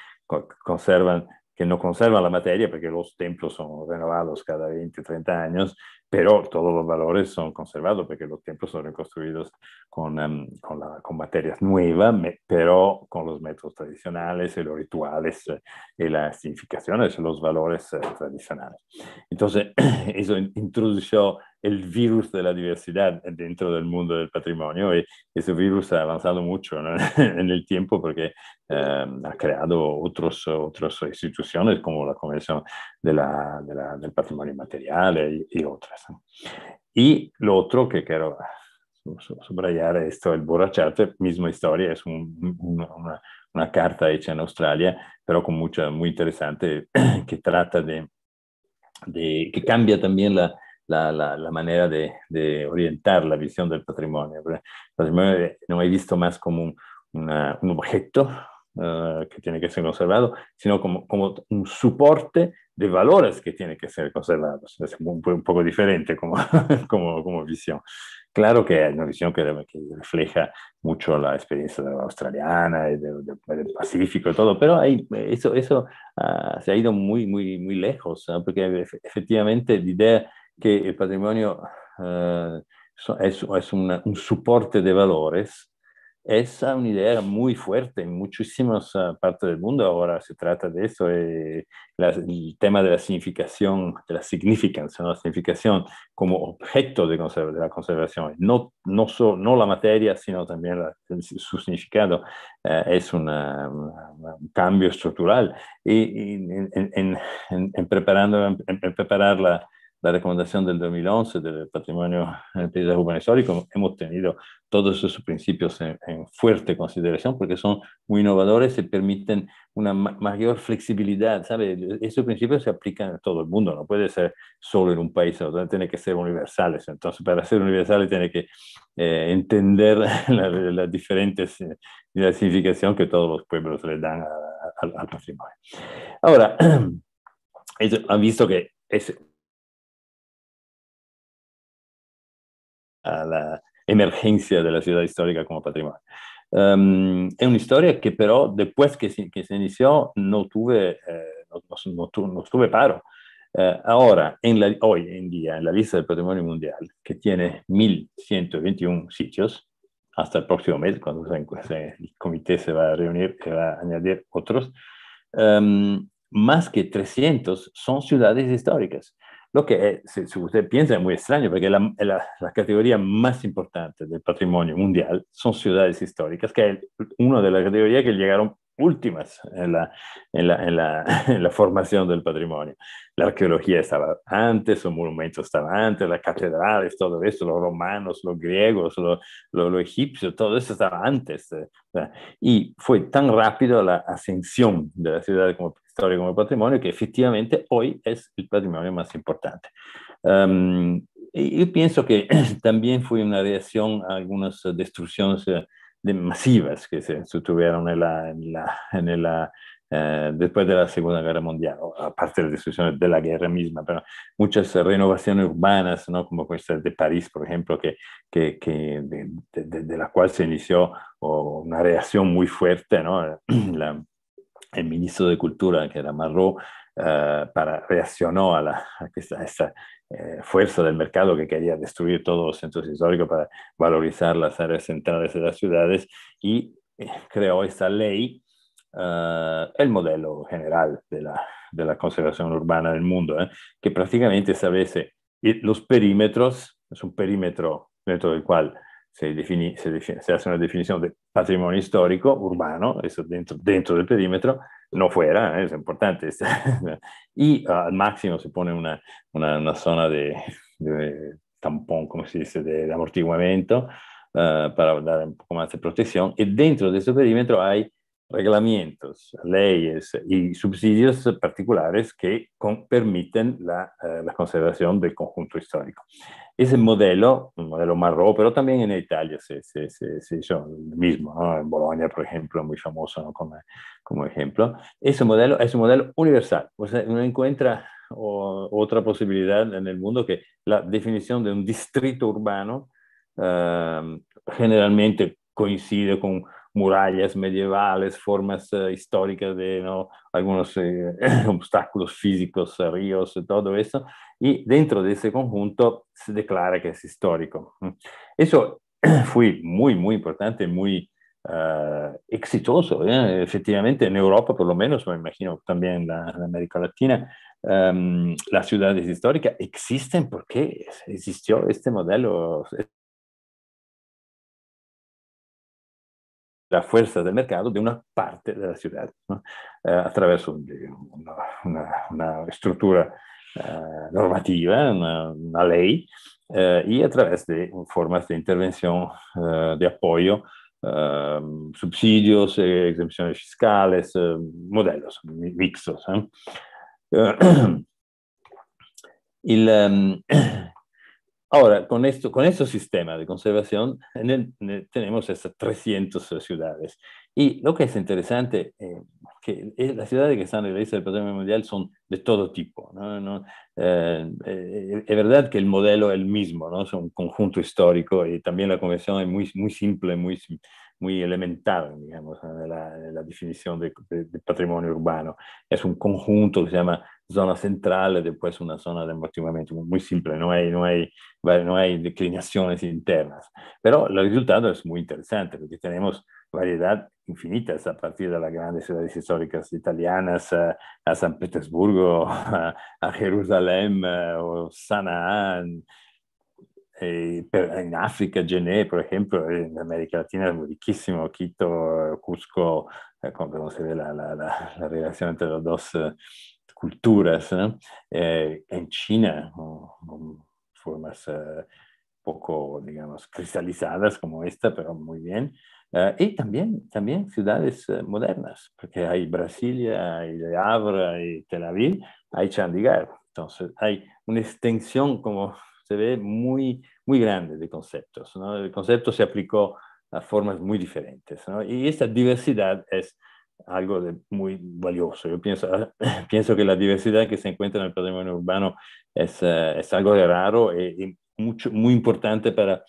conservan no conservan la materia porque los templos son renovados cada 20, 30 años, pero todos los valores son conservados porque los templos son reconstruidos con, em, con, materias nuevas, pero con los métodos tradicionales y los rituales eh, y las significaciones, los valores eh, tradicionales. Entonces, eso introdujo el virus de la diversidad dentro del mundo del patrimonio y ese virus ha avanzado mucho en el tiempo porque eh, ha creado otros, otras instituciones como la Convención de del Patrimonio Material y, otras. Y lo otro que quiero subrayar esto, el Borrachate, misma historia, es una, carta hecha en Australia, pero con mucha, muy interesante, que trata de, de que cambia también la, la, la, manera de, orientar la visión del patrimonio. El patrimonio eh, no he visto más como un, objeto ah, que tiene que ser conservado, sino como, como un soporte de valores que tiene que ser conservados. Es un, poco diferente como, como, visión. Claro que hay una visión que, que, refleja mucho la experiencia australiana del, Pacífico y todo, pero hay, eso, eso ah, se ha ido muy, muy, muy lejos, porque efectivamente la idea que el patrimonio es, eh, un soporte de valores, es una idea muy fuerte en muchísimas partes del mundo. Ahora se trata de eso, el tema de la significación, de la significancia, la significación como objeto de, la conservación. No, no, la materia, sino también su significado. Eh, es un cambio estructural. Y, en, en, en, preparar la recomendación del 2011 del patrimonio eh, del paisaje urbano histórico, hemos tenido todos esos principios en, fuerte consideración porque son muy innovadores y permiten una mayor flexibilidad, ¿sabe? Esos principios se aplican en todo el mundo, no puede ser solo en un país, tiene que ser universales. Entonces, para ser universales tiene que eh, entender las diferentes eh, que todos los pueblos le dan al patrimonio. Ahora, han visto que es a la emergencia de la ciudad histórica como patrimonio. Em, es una historia que, pero después que se, que se inició no tuve, eh, no, tuve paro. Eh, ahora, la, hoy en día, en la lista del patrimonio mundial, que tiene 1.121 sitios, hasta el próximo mes, cuando se, el comité se va a reunir, que va a añadir otros, em, más que 300 son ciudades históricas. Lo que, es, eh, si usted piensa, es muy extraño, porque la, la, más importante del patrimonio mundial son ciudades históricas, que es una de las categorías que llegaron últimas en la, en, la, en, la, formación del patrimonio. La arqueología estaba antes, los monumentos estaban antes, las catedrales, todo esto, los romanos, los griegos, los, egipcios, todo eso estaba antes. Eh, y fue tan rápido la ascensión de la ciudad como como patrimonio que efectivamente hoy es el patrimonio más importante. Em, y yo pienso que también fue una reacción a algunas destrucciones eh, de masivas que se tuvieron en la, en la, eh, después de la Segunda Guerra Mundial, aparte de las destrucciones de la guerra misma, pero muchas renovaciones urbanas, ¿no? como esta de París, por ejemplo, que, de, la cual se inició una reacción muy fuerte, ¿no? la, el ministro de Cultura, que era Marro eh, reaccionó a, la, eh, fuerza del mercado que quería destruir todos los centros históricos para valorizar las áreas centrales de las ciudades y eh, creó esta ley, el modelo general de la, conservación urbana del mundo, que prácticamente establece los perímetros, es un perímetro dentro del cual se, se, hace una definición de patrimonio histórico urbano, eso dentro, dentro del perímetro, no fuera, ¿eh? es importante. y ah, al máximo se pone una, una, zona de, tampón, como se dice, de, amortiguamiento, ah, para dar un poco más de protección. Y dentro de ese perímetro hay reglamentos, leyes y subsidios particulares que permiten eh, la, conservación del conjunto histórico. Ese modelo, un modelo marrón, pero también en Italia se, hizo el mismo, en Bolonia, por ejemplo, muy famoso como, como, ejemplo. Ese modelo es un modelo universal, o sea, uno encuentra otra posibilidad en el mundo que la definición de un distrito urbano eh, generalmente coincide con murallas medievales, formas eh, históricas de algunos eh, obstáculos físicos, eh, ríos, todo eso, y dentro de ese conjunto se declara que es histórico. Mm. Eso fue muy, muy importante, muy exitoso, efectivamente, en Europa por lo menos, me imagino también la, en América Latina, em, las ciudades históricas existen porque existió este modelo, la forza del mercato di una parte della città no? eh, attraverso una, una, una struttura eh, normativa, una, una lei, eh, e attraverso forme di intervenzione, eh, di apoyo, eh, subsidios, eh, exempciones fiscales, modelos mixtos. Il, Ahora, con, esto, con este sistema de conservación tenemos estas 300 ciudades. Y lo que es interesante, eh, que eh, las ciudades que están en la lista del Patrimonio Mundial son de todo tipo. Eh, eh, es verdad que el modelo es el mismo, ¿no? es un conjunto histórico y también la convención es muy, muy simple, muy, muy elemental, digamos, en la, definición de, patrimonio urbano. Es un conjunto que se llama zona central, después una zona de amortiguamiento muy simple, no hay, no hay, no hay declinaciones internas. Pero el resultado es muy interesante porque tenemos variedad infinita a partir de las grandes ciudades históricas italianas, eh, a San Petersburgo, a, Jerusalén, eh, o Sanaa, eh, en África, Gené, e, por ejemplo, en América Latina es muy riquísimo, Quito, Cusco, eh, como se ve la, la, relación entre las dos eh, culturas. en China, formas poco, digamos, cristalizadas como esta, pero muy bien. y también, también ciudades modernas, porque hay Brasilia, hay Le hay Tel Aviv, hay Chandigarh. Entonces hay una extensión como se ve muy, muy grande de conceptos. El concepto se aplicó a formas muy diferentes. Y esta diversidad es algo de muy valioso. Yo pienso, pienso que la diversidad que se encuentra en el patrimonio urbano es, eh, es algo raro eh, y, mucho, muy importante para,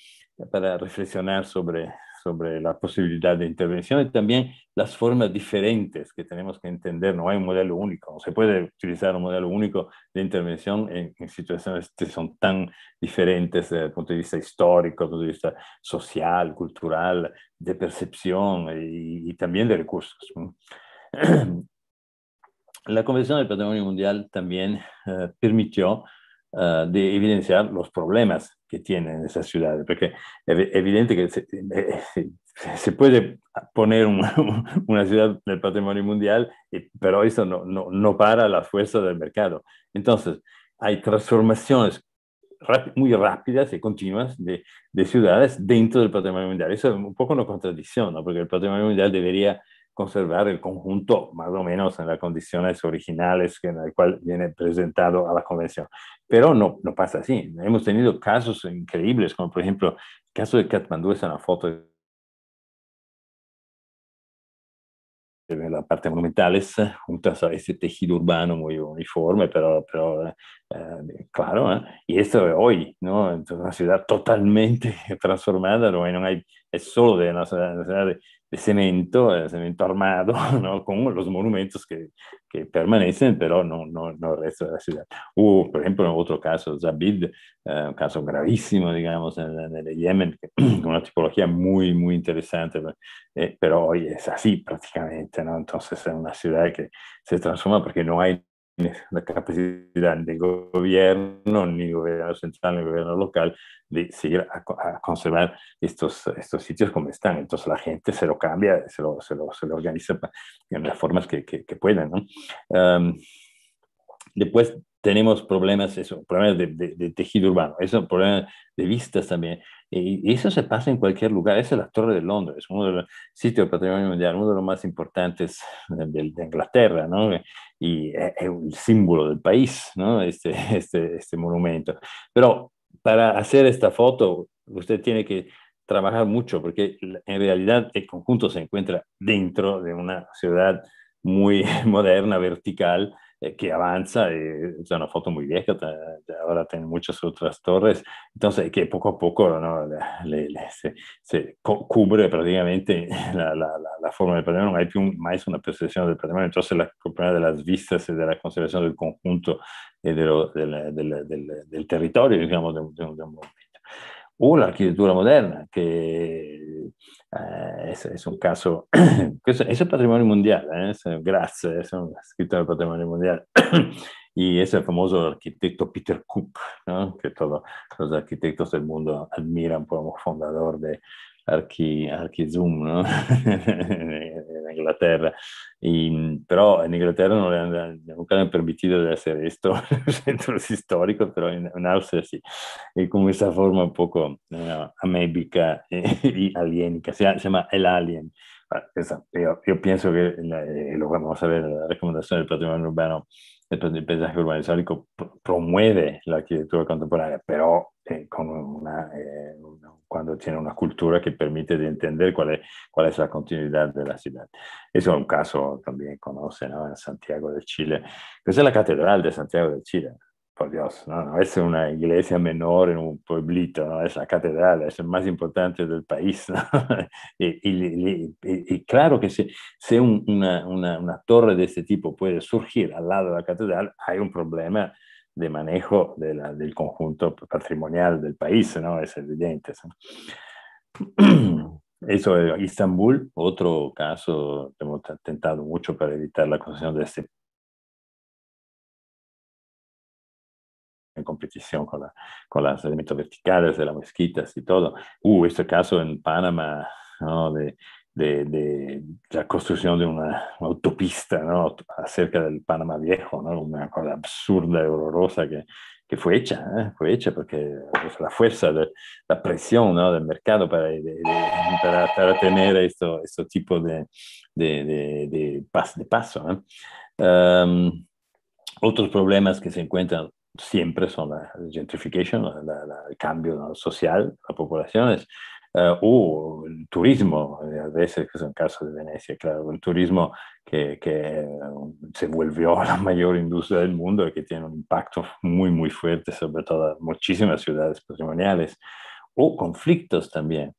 para reflexionar sobre, sobre la posibilidad de intervención y también las formas diferentes que tenemos que entender. No hay un modelo único, no se puede utilizar un modelo único de intervención en, situaciones que son tan diferentes desde el punto de vista histórico, desde el punto de vista social, cultural, de percepción y, también de recursos. La Convención del Patrimonio Mundial también eh, permitió eh, de evidenciar los problemas que tienen esas ciudades, porque es evidente que se, eh, puede poner una, ciudad ciudad el patrimonio mundial, pero eso no, para la fuerza del mercado. Entonces, hay transformaciones muy rápidas y continuas de, ciudades dentro del patrimonio mundial. Eso es un poco una contradicción, porque el patrimonio mundial debería conservar el conjunto más o menos en las condiciones originales en las cuales viene presentado a la convención. Pero no, no pasa así. Hemos tenido casos increíbles, como por ejemplo el caso de Katmandú, es una foto de la parte monumental es eh, junto a ese tejido urbano muy uniforme, pero, pero eh, eh, claro, y esto hoy, ¿no? Entonces, una ciudad totalmente transformada, no, hay, es solo de la ciudad de de cemento, de cemento armado, ¿no? Con los monumentos que, permanecen, pero no, el resto de la ciudad. Hubo, por ejemplo, otro caso, Zabid, eh, un caso gravísimo, digamos, en, el Yemen, con una tipología muy, muy interesante, eh, pero hoy es así prácticamente, ¿no? Entonces es una ciudad que se transforma porque no hay la capacidad del gobierno, ni gobierno central, ni gobierno local, de seguir a, conservar estos, estos sitios como están. Entonces la gente se lo cambia, se lo, se lo, se organiza de las formas que, que, puedan. ¿no? después tenemos problemas, eso, problemas de, tejido urbano, eso, problemas de vistas también. Y, eso se pasa en cualquier lugar. Esa es la Torre de Londres, uno de los sitios de patrimonio mundial, uno de los más importantes de, de Inglaterra, ¿no? Y es eh, el eh, símbolo del país, ¿no? Este, este, este monumento. Pero para hacer esta foto, usted tiene que trabajar mucho, porque en realidad el conjunto se encuentra dentro de una ciudad muy moderna, vertical, eh, que avanza, eh, es una foto muy vieja, ahora tiene muchas otras torres, entonces que poco a poco ¿no? se, se, cubre prácticamente la, la, la forma del patrimonio, no hay más una percepción del patrimonio, entonces la compañía de las vistas y eh, de la conservación del conjunto del, del, del, territorio, digamos, de, de, o la arquitectura moderna, que eh, es, un caso, es el patrimonio mundial, gracias, ¿eh? es un escrito del patrimonio mundial. y es el famoso arquitecto Peter Cook, que todos los arquitectos del mundo admiran como fundador de, archi, archi zoom no? in Inghilterra, in, però in Inghilterra non è un cane permettito di essere esto, centro storico, però in, in, Austria sì, e con questa forma un poco no, eh, amebica e, alienica, si chiama El Alien. Io, io penso che, e eh, lo vamos sapere, la raccomandazione del patrimonio urbano el pensamiento urbanístico promueve la arquitectura contemporánea, pero eh, eh, cuando tiene una cultura que permite entender cuál es, la continuidad de la ciudad. Eso es un caso también conoce en Santiago de Chile, que es la catedral de Santiago de Chile, por Dios, no, no es una iglesia menor en un pueblito, ¿no? es la catedral, es el más importante del país. y, claro que si, si una, una, torre de este tipo puede surgir al lado de la catedral, hay un problema de manejo del conjunto patrimonial del país, ¿no? es evidente. Eso es Istambul, otro caso, hemos intentado mucho para evitar la construcción de este competición con, la, con los elementos verticales de las mezquitas y todo. Uh, este caso en Panamá, de, la construcción de una, autopista ¿no? acerca del Panamá Viejo, ¿no? una cosa absurda y horrorosa que, fue hecha, ¿eh? fue hecha porque la fuerza, de, la presión ¿no? del mercado para, para, tener este tipo tipo de, de, paso. otros problemas que se encuentran siempre son la gentrification, el cambio social, las poblaciones, o eh, el turismo, eh, a veces, que es el caso de Venecia, claro, el turismo que, eh, se volvió la mayor industria del mundo y que tiene un impacto muy, muy fuerte sobre todas muchísimas ciudades patrimoniales, o conflictos también.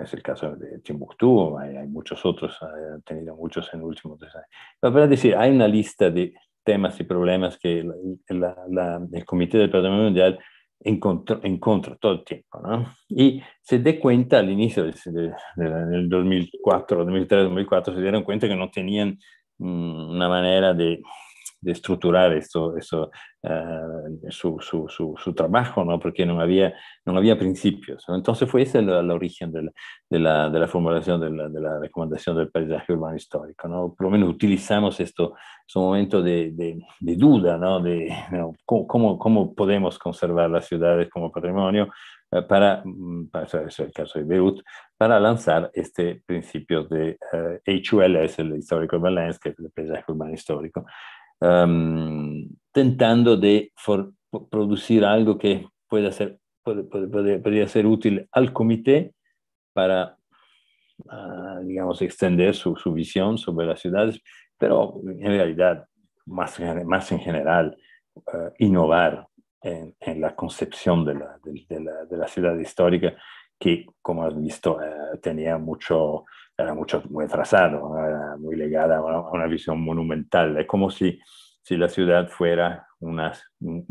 es el caso de Timbuktu, hay, muchos otros, he tenido muchos en últimos tres años. Pero para decir, hay una lista de temas y problemas que el Comité del Patrimonio Mundial encontró, todo el tiempo. ¿no? Y se dé cuenta al inicio del 2004, 2003, 2004, se dieron cuenta que no tenían mm, una manera de de estructurar esto, eso, eh, su, su, su, trabajo, ¿no? porque no había, no había principios. Entonces fue ese la, origen de la, de la, formulación de la, de la, recomendación del paisaje urbano histórico. ¿no? Por lo menos utilizamos esto, este momento de, de, duda, ¿no? de ¿Cómo, cómo podemos conservar las ciudades como patrimonio, eh, para, mm, para el caso de Beirut, para lanzar este principio de HULS, eh, es el Historical Balance, que es el paisaje urbano histórico, intentando tentando de producir algo que pueda ser, puede, podría ser útil al comité para, ah, digamos, extender su, visión sobre las ciudades, pero en realidad, más, más en general, ah, innovar en, la concepción de la, de, la, de la, ciudad histórica que, como has visto, ah, tenía mucho era mucho, muy atrasado, era muy legada a una, visión monumental. Es como si, si la ciudad fuera un, un,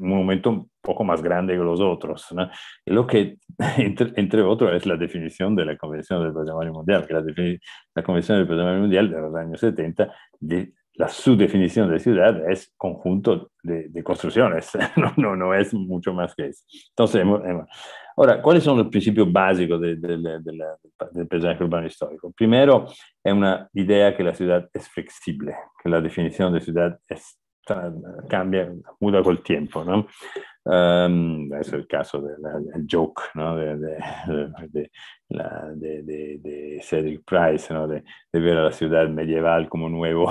monumento un poco más grande que los otros. lo que, entre, entre otros, es la definición de la Convención del Patrimonio Mundial, que la, la Convención del Patrimonio Mundial de los años 70 de, la subdefinición de ciudad es conjunto de, construcciones, no, no, no, es mucho más que eso. Entonces, ahora, ¿cuáles son los principios básicos del paisaje urbano histórico? Primero, es una idea que la ciudad es flexible, que la definición de ciudad cambia, muda con el tiempo. ¿no? Um, es el caso del joke ¿no? de, de, de, Cedric Price, ¿no? de, ver a la ciudad medieval como nuevo,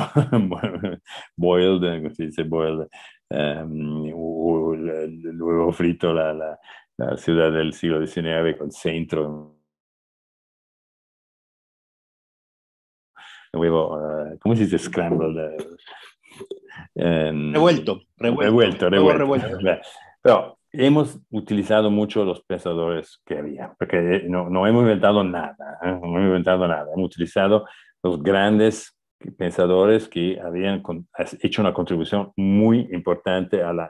boiled, eh, como se dice boiled, um, em, el huevo frito, la, la, la, ciudad del siglo XIX con centro. Eh, ¿cómo se dice scrambled? revuelto, revuelto. revuelto. Pero hemos utilizado mucho los pensadores que había, porque no, hemos inventado nada, ¿eh? no hemos inventado nada. Hemos utilizado los grandes pensadores que habían hecho una contribución muy importante al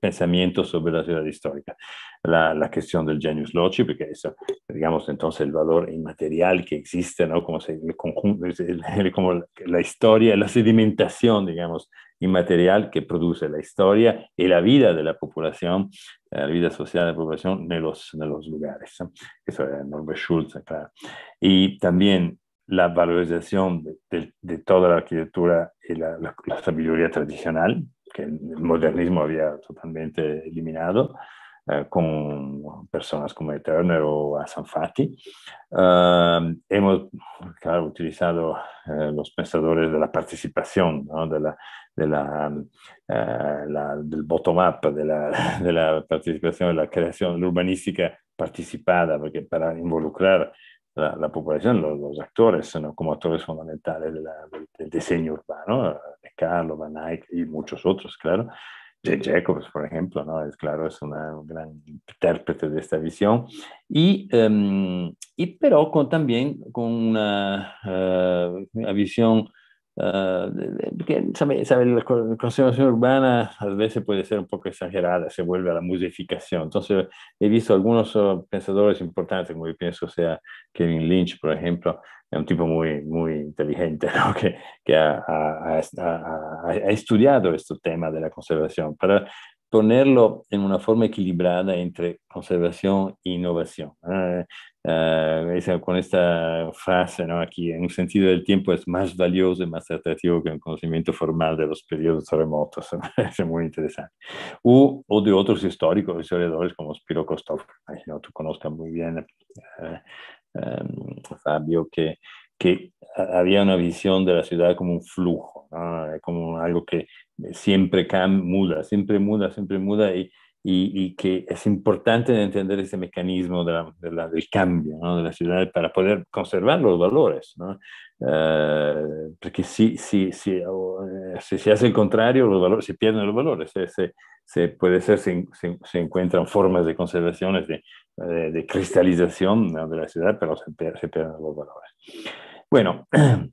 pensamiento sobre la ciudad histórica. La, cuestión del genius loci, porque eso, digamos, entonces el valor inmaterial que existe, ¿no? Como, el como la historia, la sedimentación, digamos, inmaterial que produce la historia y la vida de la población, la vida social de la población en los, los lugares. Eso era Norbert Schulz, claro. Y también la valorización de, toda la arquitectura y la, sabiduría tradicional, que el modernismo había totalmente eliminado, eh, con personas como Turner o Sanfati. Um, hemos utilizado eh, los pensadores de la participación, ¿no? de la eh, la, del bottom-up, de la, de la participación, de la creación urbanística participada, porque para involucrar la, la, población, los, actores, son como actores fundamentales del diseño urbano, de Carlo, Van Eyck y muchos otros, claro. J. Jacobs, por ejemplo, ¿no? es claro, es una, un gran intérprete de esta visión, y, em, pero con, también con una, eh, una visión Ah, porque la conservación urbana a veces puede ser un poco exagerada, se vuelve a la musificación. Entonces, he visto algunos oh, pensadores importantes, como yo pienso, sea, Kevin Lynch, por ejemplo, es un tipo muy, muy inteligente, que, que ha, estudiado este tema de la conservación ponerlo en una forma equilibrada entre conservación e innovación. Ah, ah, con esta frase, ¿no? aquí en un sentido del tiempo es más valioso y más atractivo que un conocimiento formal de los periodos remotos, es muy interesante. U, o de otros históricos, historiadores como Spiro Kostov, imagino tú conozcas muy bien, eh, eh, Fabio, que, que había una visión de la ciudad como un flujo, como algo que eh, siempre muda, siempre muda, siempre muda y, y, y, que es importante entender ese mecanismo de la, del cambio ¿no? de la ciudad para poder conservar los valores. ¿no? Eh, porque eh, si, si, si, se hace el contrario, los valores, se pierden los valores. Se, se, se puede ser, se, se, encuentran formas de conservaciones, de, de, cristalización de la ciudad, pero se, pierden los valores. Bueno.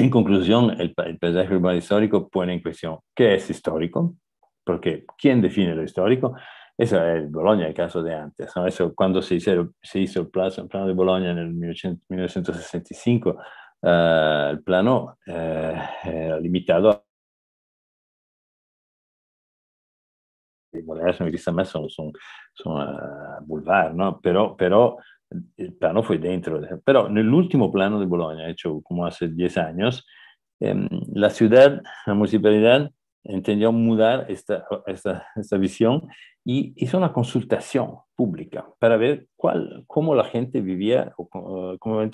En conclusión, el, paisaje urbano histórico pone en cuestión qué es histórico, porque ¿quién define lo histórico? Eso es Boloña, el caso de antes. cuando se hizo, el, plano de Boloña en 1965, ah, el plano eh, eh, limitado a moderno y ah, boulevard, ¿no? pero el plano fue dentro, pero en el último plano de Bolonia, hecho como hace 10 años, em, la ciudad, la municipalidad entendió mudar esta, esta, esta, visión y hizo una consultación pública para ver cuál, cómo la gente vivía, o, eh, cómo la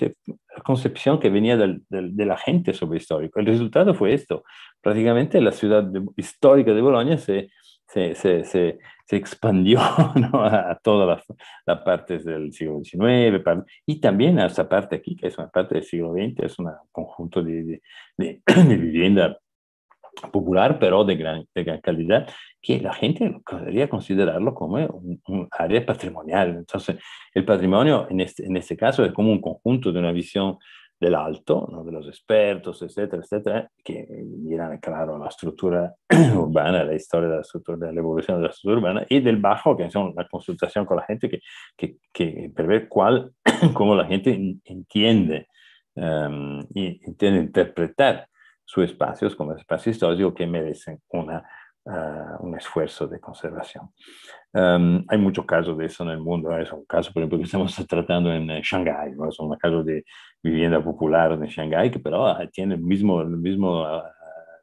concepción que venía de la gente sobre histórico. El resultado fue esto. Prácticamente la ciudad histórica de Bologna se se, se, se, se expandió a todas las, partes del siglo XIX y también a esta parte aquí, que es una parte del siglo XX, es un conjunto de, de, de, vivienda popular, pero de gran, calidad, que la gente podría considerarlo como un, área patrimonial. Entonces, el patrimonio en este, en este caso es como un conjunto de una visión del alto, de los expertos, etcétera, etcétera, que miran, claro, la estructura urbana, la historia de la evolución de la estructura urbana, y e del bajo, que son una consultación con la gente que, que, ver cuál, cómo la gente entiende, y, ehm, entiende interpretar sus espacios como espacios históricos que merecen una Ah, un esfuerzo de conservación. Em, hay muchos casos de eso en el mundo. Es un caso, por ejemplo, que estamos tratando en Shanghai eh, Shanghái, es un caso de vivienda popular de Shanghái, que pero ah, tiene el mismo, el mismo, ah,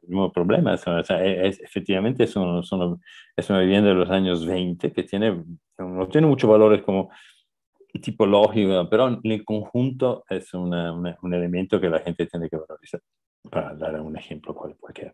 mismo problema. E-, es, efectivamente es, una, es, una vivienda de los años 20 que tiene, no tiene muchos valores como tipológico, pero en el conjunto es un elemento que la gente tiene que valorizar, para dar un ejemplo cualquiera.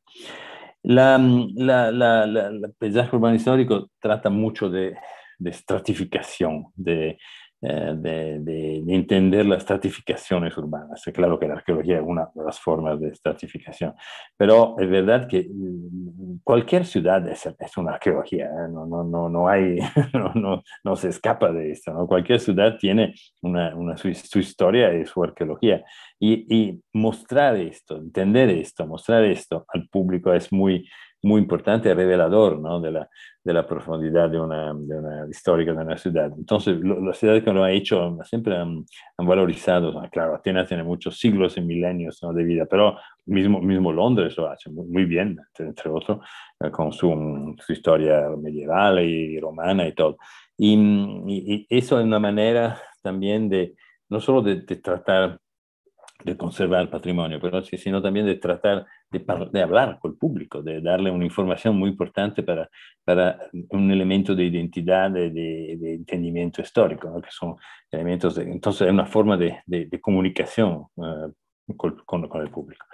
La, el mm, paisaje urbano histórico trata mucho de, de estratificación, de, eh, de, entender las stratificaciones urbanas. Eh, claro que la arqueología es una de las formas de estratificación, pero es verdad que mm, cualquier ciudad es, una arqueología, ¿eh? no, no, no, no, hay, no, se escapa de esto, ¿no? cualquier ciudad tiene una, su, historia y su arqueología. Y, y mostrar esto, entender esto, mostrar esto al público es muy muy importante revelador ¿no? de, la, profundidad de una, de histórica de una ciudad. Entonces, las ciudades que lo han hecho siempre han, valorizado, claro, Atenas tiene muchos siglos y milenios de vida, pero mismo, mismo Londres lo hace muy, bien, entre, otros, eh, con su, historia medieval y romana y todo. Y, eso es una manera también de, no solo de tratar de conservar patrimonio, pero sino también de tratar de, hablar con el público, de darle una información muy importante para, para un elemento de identidad, de, de, entendimiento histórico, que son elementos, entonces es una forma de, comunicación eh, con, con, el público.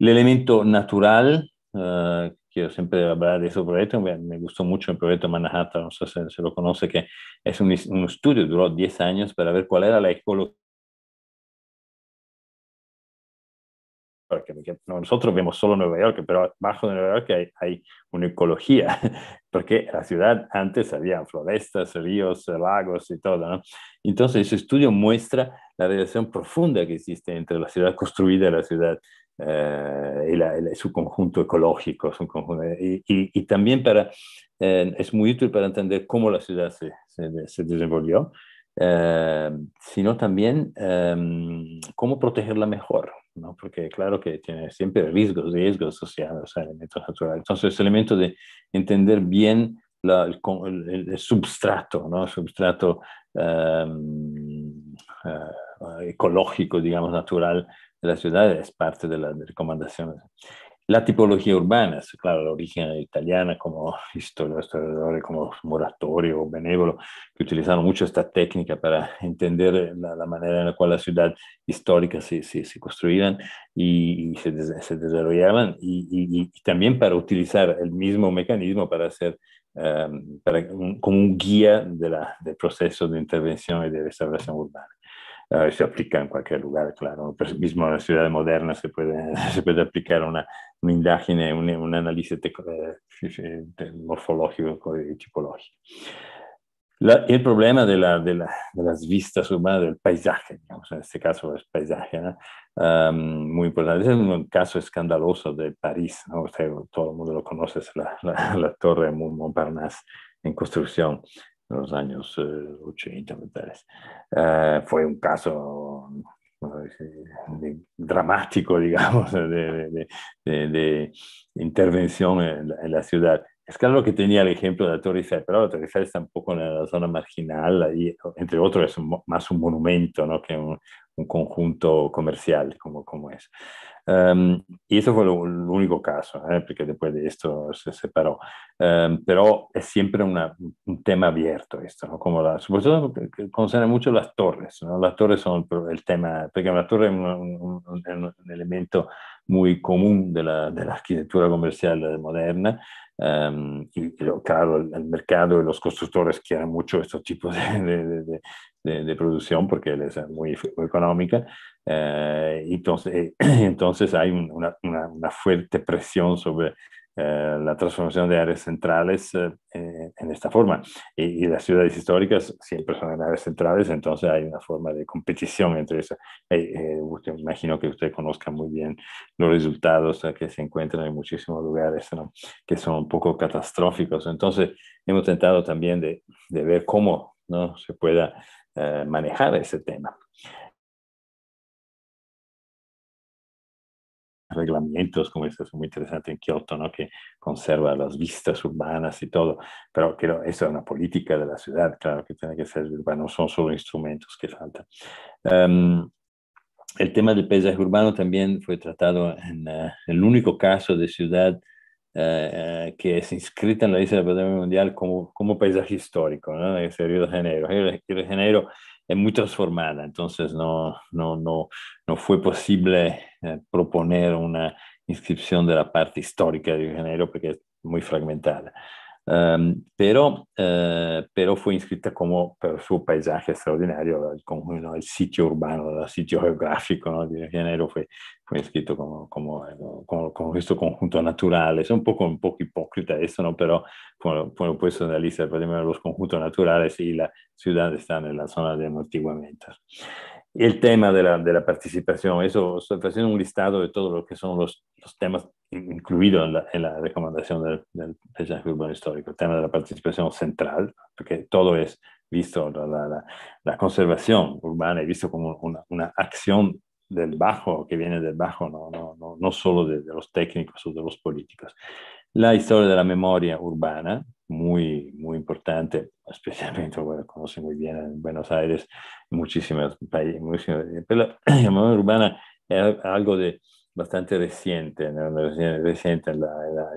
El elemento natural, eh, quiero siempre hablar de ese proyecto, me, gustó mucho el proyecto Manhattan, no sé si se lo conoce, que es un, un estudio, duró 10 años para ver cuál era la ecología Porque nosotros vemos solo Nueva York, pero abajo de Nueva York hay, hay, una ecología, porque la ciudad antes había florestas, ríos, lagos y todo. ¿no? Entonces, ese estudio muestra la relación profunda que existe entre la ciudad construida y la ciudad eh, y, su conjunto ecológico. y, también para, eh, es muy útil para entender cómo la ciudad se, se, desenvolvió. Eh, sino también cómo protegerla mejor, ¿no? porque claro que tiene siempre riesgos, riesgos sociales, elementos elemento Entonces, ese elemento de entender bien el, substrato, ¿no? substrato em, eh, ecológico, digamos, natural de la ciudad es parte de las recomendaciones. La tipología urbana, claro, la origen italiana como historiadores como Moratorio o Benévolo, que utilizaron mucho esta técnica para entender la, manera en la cual las ciudades históricas se, se, construían y, se, desarrollaban, y, también para utilizar el mismo mecanismo para hacer eh, como un guía del proceso de intervención y de restauración urbana se aplica en cualquier lugar, claro. Pues mismo en la ciudad moderna se puede, aplicar una, una un, análisis eh, morfológico y tipológico. el problema de, las vistas urbanas, del paisaje, digamos, en este caso es paisaje, muy importante. Es un caso escandaloso de París, ¿no? todo el mundo lo conoce, es la, torre Montparnasse en construcción en los años 80 eh, eh, fue un caso dramático, digamos, de, intervención en, la ciudad. Es claro que tenía el ejemplo de la Torre Eiffel, pero la Torre Eiffel está un poco en la zona marginal, ahí, entre otros es más un monumento ¿no? que un, un, conjunto comercial como, como es. Em, y eso fue el único caso, ¿eh? porque después de esto se separó. Em, pero es siempre un tema abierto esto, Como la, sobre todo concierne mucho las torres, Las torres son el tema, porque la torre es un, elemento muy común de la, la arquitectura comercial moderna. Em, y, claro, el, mercado y los constructores quieren mucho estos tipos de, producción porque es muy económica, eh, entonces, entonces hay una, fuerte presión sobre eh, la transformación de áreas centrales eh, en esta forma. Y, las ciudades históricas siempre son en áreas centrales, entonces hay una forma de competición entre eso. imagino que usted conozca muy bien los resultados que se encuentran en muchísimos lugares que son un poco catastróficos. Entonces, hemos intentado también de, de ver cómo ¿no? se pueda manejar ese tema. reglamentos, como esto es muy interesante en Kioto, ¿no? que conserva las vistas urbanas y todo, pero creo eso es una política de la ciudad, claro, que tiene que ser urbana, son solo instrumentos que faltan. Em, el tema del paisaje urbano también fue tratado en eh, el único caso de ciudad eh, eh, que es inscrita en la lista de la Patrimonio Mundial como, como paisaje histórico, ¿no? Es el Río de Janeiro. Río de Janeiro es muy transformada, entonces no, fue posible eh, proponer una inscripción de la parte histórica de Río de porque es muy fragmentada. Um, ehm, pero, eh, pero, fue inscrita como por su paisaje extraordinario, como, ¿no? el sitio urbano, il sitio geografico ¿no? de Janeiro fue, fue inscrito como, questo conjunto naturale. Es un po', un poco hipócrita eso, ¿no? pero por, por puesto lista, por ejemplo, los conjuntos naturales y la città sta nella zona di amortiguamientos. el tema de la, de la, participación, eso estoy haciendo un listado de todo lo que son los, temas incluidos en la, en la recomendación del, del, Urbano Histórico, el tema de la participación central, porque todo es visto, la, la conservación urbana es visto como una, una, acción del bajo, que viene del bajo, no, no, no, no solo de, de los técnicos o de los políticos. La historia de la memoria urbana, muy, muy importante, especialmente, bueno, conoce muy bien en Buenos Aires, muchísimos países, eh, pues pero la urbana es algo de bastante reciente, reciente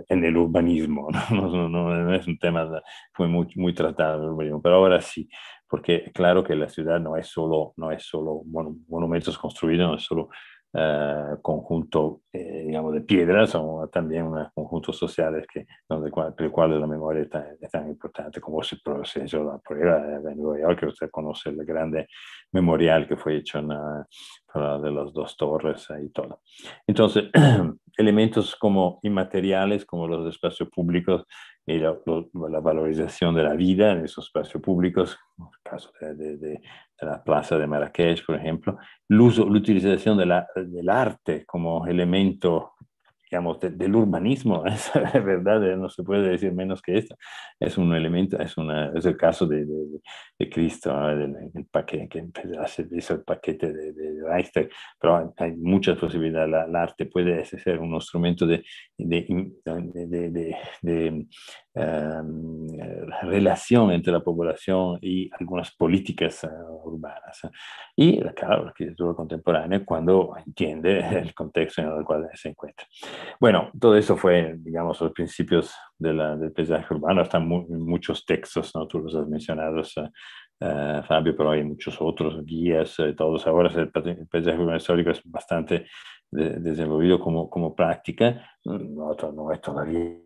en, el urbanismo, ¿no? es un tema, fue muy, muy tratado en el urbanismo, pero ahora sí, porque claro que la ciudad no es solo, no es solo monumentos construidos, no es solo eh, conjunto, eh, digamos, de piedras o también unos conjuntos sociales que, donde el cual la memoria es tan, es tan importante como se de la prueba de Nueva York, que usted conoce el grande memorial que fue hecho en, de las dos torres y todo. Entonces, elementos como inmateriales, como los espacios públicos, la, valorización de la vida en esos espacios públicos, en el caso de, la plaza de Marrakech, por ejemplo, el uso, la utilización la, del arte como elemento digamos, del urbanismo, es verdad, eh, no se puede decir menos que esto. Es un elemento, es, es el caso de, Cristo, del, paquete, que el paquete de, Reichstag, pero hay muchas posibilidades. el arte puede ser un instrumento de, de, Em, relación entre la población y algunas políticas eh, urbanas. ¿eh? Y, claro, la arquitectura contemporánea cuando entiende el contexto en el cual se encuentra. Bueno, todo eso fue, digamos, los principios de la, del paisaje urbano. Están muchos textos, ¿no? tú los has mencionado, eh, Fabio, pero hay muchos otros guías, todos ahora el, paisaje urbano histórico es bastante desarrollado desenvolvido como, como práctica. Mm, no, no es todavía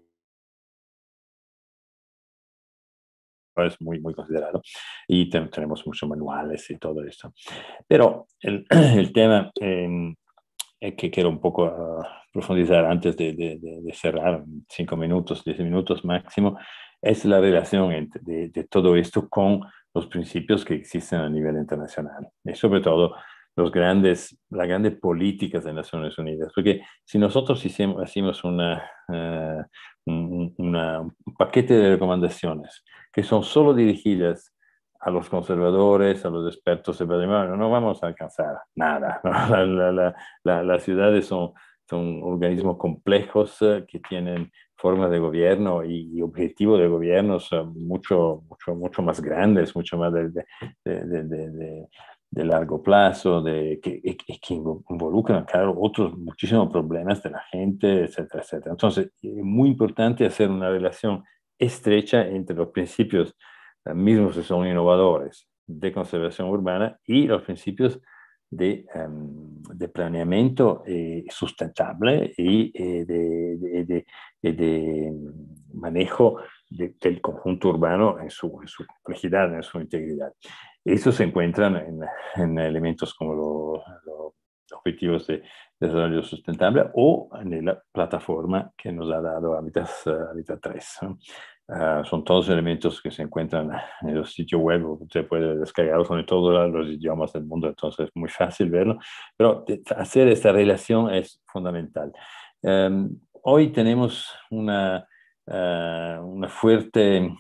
es muy, muy considerado y tenemos muchos manuales y todo eso. Pero el, tema em, que quiero un poco ah, profundizar antes de, cerrar, cinco minutos, diez minutos máximo, es la relación de, todo esto con los principios que existen a nivel internacional y sobre todo los grandes, las grandes políticas de Naciones Unidas. Porque si nosotros hicimos, hacemos eh, una, un, paquete de recomendaciones que son solo dirigidas a los conservadores, a los expertos de patrimonio, no vamos a alcanzar nada. las ciudades son, son organismos complejos eh, que tienen formas de gobierno y, objetivos de gobiernos eh, mucho, mucho, mucho más grandes, mucho más de, de largo plazo, de, que, e, e, involucran, claro, otros muchísimos problemas de la gente, etcétera, etcétera. Entonces, es muy importante hacer una relación estrecha entre los principios, mismos que son innovadores, de conservación urbana y los principios de, em, de planeamiento eh, sustentable y eh, de, de, de, manejo del conjunto urbano en su, en su complejidad, en su integridad. Eso se encuentra en, elementos como los objetivos de desarrollo sustentable o en la plataforma que nos ha dado Habitat, 3. Ah, son todos elementos que se encuentran en los sitios web, se puede descargarlos en todos los idiomas del mundo, entonces es muy fácil verlo, pero hacer esta relación es fundamental. Em, hoy tenemos una, ah, una fuerte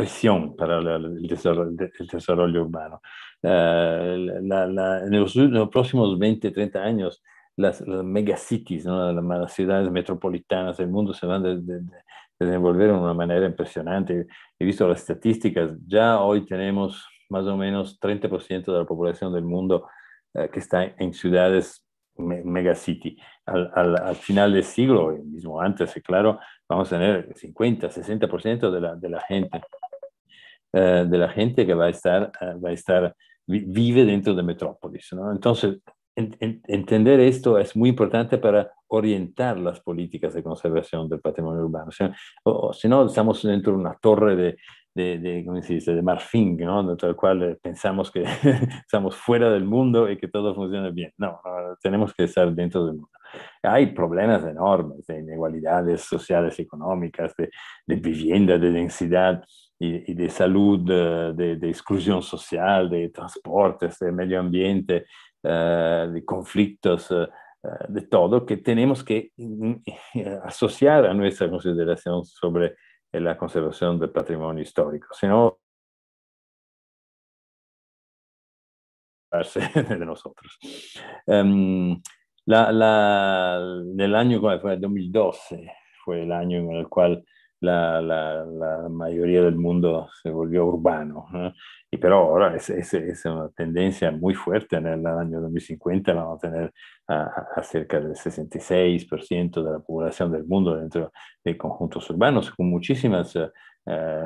presión para el desarrollo, urbano. en, los, próximos 20, 30 años, las, megacities, las, ciudades metropolitanas del mundo se van a desenvolver de una manera impresionante. He visto las estadísticas, ya hoy tenemos más o menos 30% de la población del mundo eh, que está en ciudades megacity. Al, al, final del siglo, mismo antes, claro, vamos a tener 50, 60% de la gente eh, de la gente que va a estar, eh, va a estar vive dentro de metrópolis. ¿no? Entonces, entender esto es muy importante para orientar las políticas de conservación del patrimonio urbano. O si no, estamos dentro de una torre de, de, de, ¿cómo se dice? de marfín, ¿no? dentro del cual eh, pensamos que estamos fuera del mundo y que todo funciona bien. No, tenemos que estar dentro del mundo. Hay problemas enormes de inigualdades sociales, económicas, de vivienda, de densidad y, de salud, eh, de, exclusión social, de transportes, de medio ambiente, eh, de conflictos, eh, de todo, que tenemos que asociar a nuestra consideración sobre la conservación del patrimonio histórico. Si no, de nosotros. Um, la, el año, 2012, fue el año en el cual la, la, la, mayoría del mundo se volvió urbano. Y pero ahora es, es, una tendencia muy fuerte. En el año 2050 vamos a tener a, cerca del 66% de la población del mundo dentro de conjuntos urbanos, con muchísimas eh,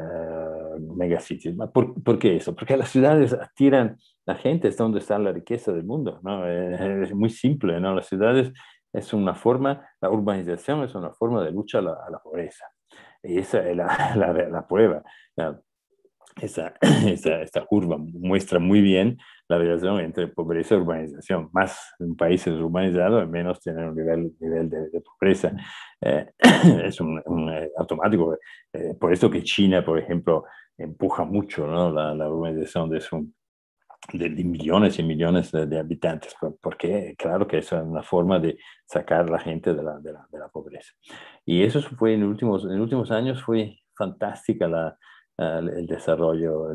megacities. ¿Por, qué eso? Porque las ciudades atiran la gente, es donde está la riqueza del mundo. ¿no? Eh, es, muy simple, ¿no? las ciudades es una forma, la urbanización es una forma de lucha a la pobreza. Y esa es la, prueba. esta curva muestra muy bien la relación entre pobreza y urbanización. Más país países urbanizado menos tiene un nivel, de, pobreza. Eh, es eh, automático. Eh, por esto que China, por ejemplo, empuja mucho la, la urbanización de su de, millones y millones de, habitantes, porque claro que es una forma de sacar a la gente de la, pobreza. Y eso fue en últimos, en últimos años fue fantástica el desarrollo,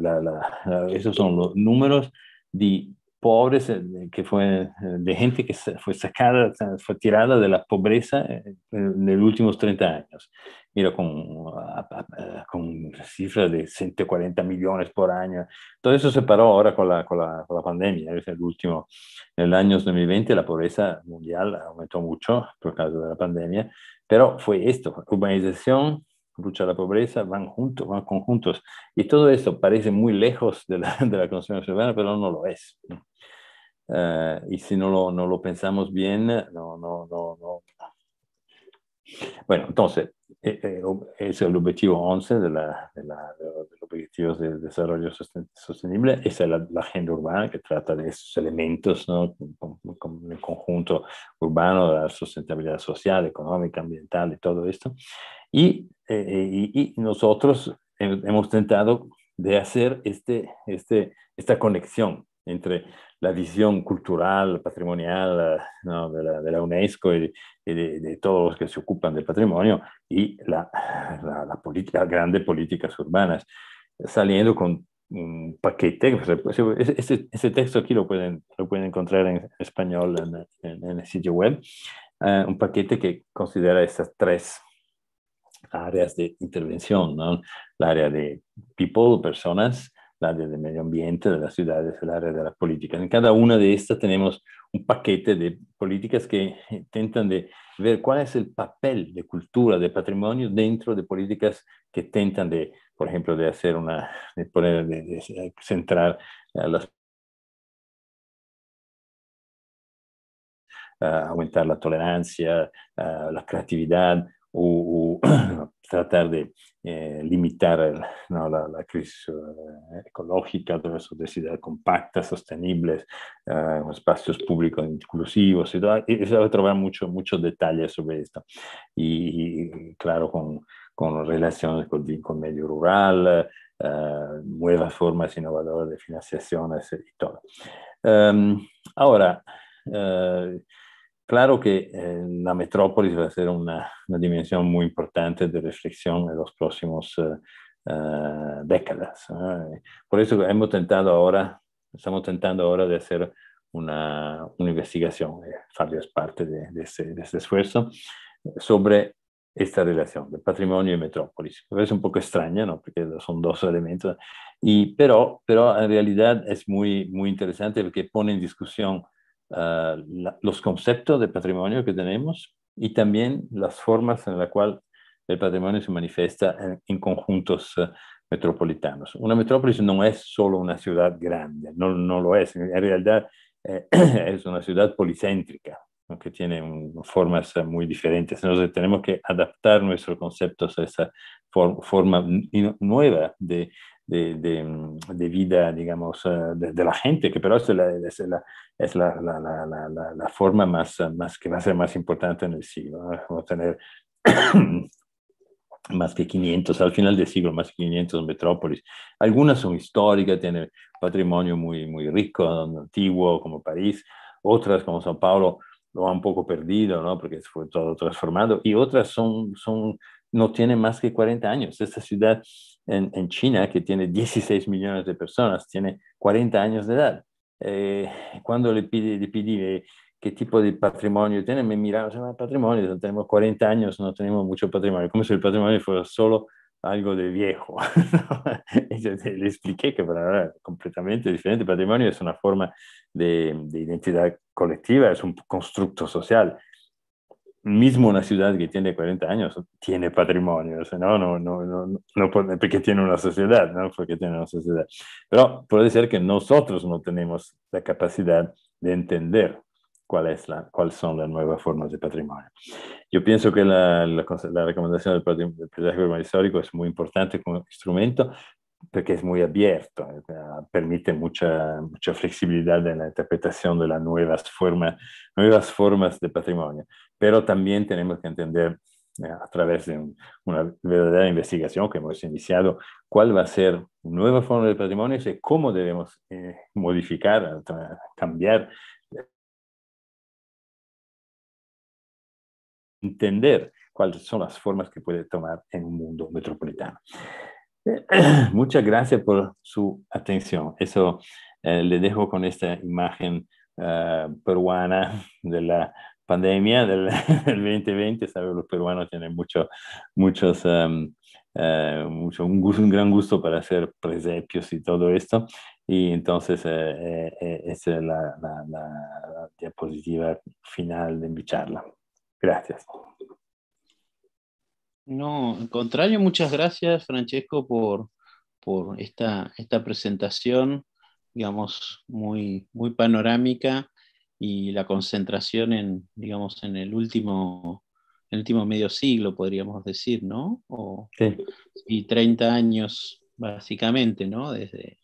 esos son los números de pobres, eh, que fue eh, de gente que fue sacada, fue tirada de la pobreza eh, en los últimos 30 años. Mira, con, ah, ah, ah, con cifras de 140 millones por año. Todo eso se paró ahora con la, con la, pandemia. Es el último, en el año 2020 la pobreza mundial aumentó mucho por causa de la pandemia, pero fue esto, urbanización, lucha a la pobreza, van juntos, van conjuntos. Y todo eso parece muy lejos de la, de la ciudadana, pero no lo es. Eh, y si no lo, no lo pensamos bien, no, no, no. Bueno, entonces, eh, eh, es el objetivo 11 de, la, de, los objetivos de desarrollo sostenible, es la, agenda urbana que trata de esos elementos, ¿no? Como el conjunto urbano, la sustentabilidad social, económica, ambiental y todo esto. Y, eh, nosotros hemos tentado de hacer este, este, esta conexión entre la visión cultural, patrimonial eh, de, la, UNESCO y, de, todos los que se ocupan del patrimonio y la, la, política, las grandes políticas urbanas, saliendo con un paquete. Pues, ese, ese, texto aquí lo pueden, lo pueden encontrar en español en, en, el sitio web, eh, un paquete que considera estas tres áreas de intervención, ¿no? la área de people, personas, la área del medio ambiente de las ciudades, el área de las política. En cada una de estas tenemos un paquete de políticas que intentan de ver cuál es el papel de cultura, de patrimonio dentro de políticas que intentan de, por ejemplo, de hacer una, de poner, de, centrar las aumentar la tolerancia, la creatividad o tratar de eh, limitar la, crisis eh, ecológica, todas esas sociedades compactas, sostenibles, eh, espacios públicos inclusivos, y, se va a trobar muchos detalles sobre esto. Y, claro, con, relaciones con, el medio rural, eh, nuevas formas innovadoras de financiación, y todo. Em, ahora, Uh, Claro que eh, la metrópolis va a ser una, una, dimensión muy importante de reflexión en los próximos eh, eh, décadas. Por eso hemos tentado ahora, estamos tentando ahora de hacer una, investigación, Fabio es parte de, este ese, esfuerzo, sobre esta relación de patrimonio y metrópolis. Es un poco extraña, ¿no? Porque son dos elementos, y, pero, pero en realidad es muy, muy interesante porque pone en discusión Ah, los conceptos de patrimonio que tenemos y también las formas en las cuales el patrimonio se manifiesta en, conjuntos ah, metropolitanos. Una metrópolis no es solo una ciudad grande, no, no lo es, en realidad eh, es una ciudad policéntrica, que tiene formas ah, muy diferentes. Entonces tenemos que adaptar nuestros conceptos a esa forma nueva de, de, de, mm, de vida, digamos, eh, de, la gente, que pero es la, es la, es la, la, la, forma más, más que va a ser más importante en el siglo. Vamos a tener más que 500, al final del siglo, más que 500 metrópolis. Algunas son históricas, tienen patrimonio muy, muy rico, antiguo, como París, otras como São Paulo lo han un poco perdido, ¿no? porque fue todo transformado, y otras son, son, no tienen más que 40 años. Esta ciudad en, China, que tiene 16 millones de personas, tiene 40 años de edad. Eh, cuando le, pide, le eh, qué tipo de patrimonio tiene, me miraron, llama ah, patrimonio, tenemos 40 años, no tenemos mucho patrimonio, como si el patrimonio fuera solo algo de viejo. le expliqué que para completamente diferente. El patrimonio es una forma de identidad colectiva, es un constructo social mismo una ciudad que tiene 40 años tiene patrimonio, ¿no? No, no, no, porque tiene una sociedad, ¿no? Porque tiene una sociedad. Pero puede ser que nosotros no tenemos la capacidad de entender cuál es la, cuáles son las nuevas formas de patrimonio. Yo pienso que la, la, recomendación del, patrimonio histórico es muy importante como instrumento, porque es muy abierto, permite mucha, mucha flexibilidad en la interpretación de las nuevas, formas nuevas formas de patrimonio. Pero también tenemos que entender eh, a través de una verdadera investigación que hemos iniciado cuál va a ser nueva forma de patrimonio y cómo debemos eh, modificar, cambiar, entender cuáles son las formas que puede tomar en un mundo metropolitano. Muchas gracias por su atención. Eso eh, le dejo con esta imagen eh, peruana de la pandemia del, 2020. Saben, los peruanos tienen mucho, muchos, em, eh, mucho, un, gran gusto para hacer presepios y todo esto. Y entonces es la, la diapositiva final de mi charla. Gracias. No, al contrario, muchas gracias, Francesco, por, por esta, esta presentación, digamos, muy, muy panorámica y la concentración en, digamos, en el último, el último medio siglo, podríamos decir, ¿no? O, sí. Y 30 años, básicamente, ¿no? Desde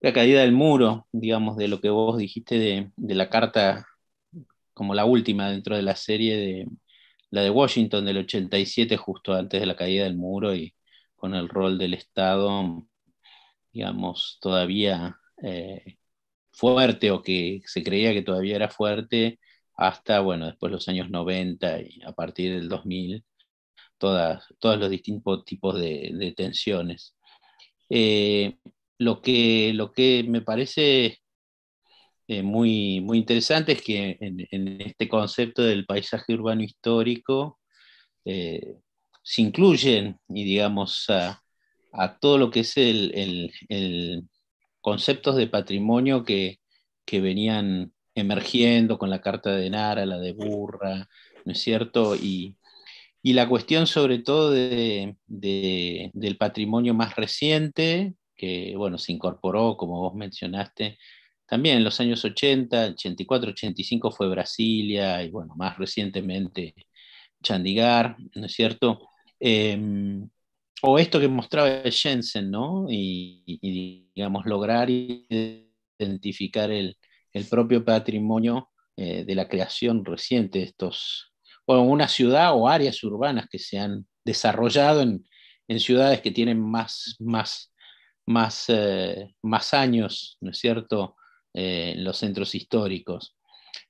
la caída del muro, digamos, de lo que vos dijiste de la carta como la última dentro de la serie de, la de Washington del 87, justo antes de la caída del muro y con el rol del Estado, digamos, todavía eh, fuerte o que se creía que todavía era fuerte, hasta, bueno, después de los años 90 y a partir del 2000, todas, todos los distintos tipos de, tensiones. Eh, lo, que, lo que me parece eh, muy, muy es que en, este concepto del paisaje urbano histórico eh, se incluyen, y digamos, a, todo lo que es el, conceptos de patrimonio que, venían emergiendo con la carta de Nara, la de Burra, ¿no es cierto? Y, la cuestión sobre todo del patrimonio más reciente, que bueno, se incorporó, como vos mencionaste, también en los años 80, 84, 85 fue Brasilia y bueno, más recientemente Chandigarh, ¿no es cierto? Em, o esto que mostraba Jensen, ¿no? Y, digamos, lograr identificar el, propio patrimonio eh, de la creación reciente de estos, O una ciudad o áreas urbanas que se han desarrollado en, ciudades que tienen más, más, más, eh, más años, ¿no es cierto?, eh, los centros históricos.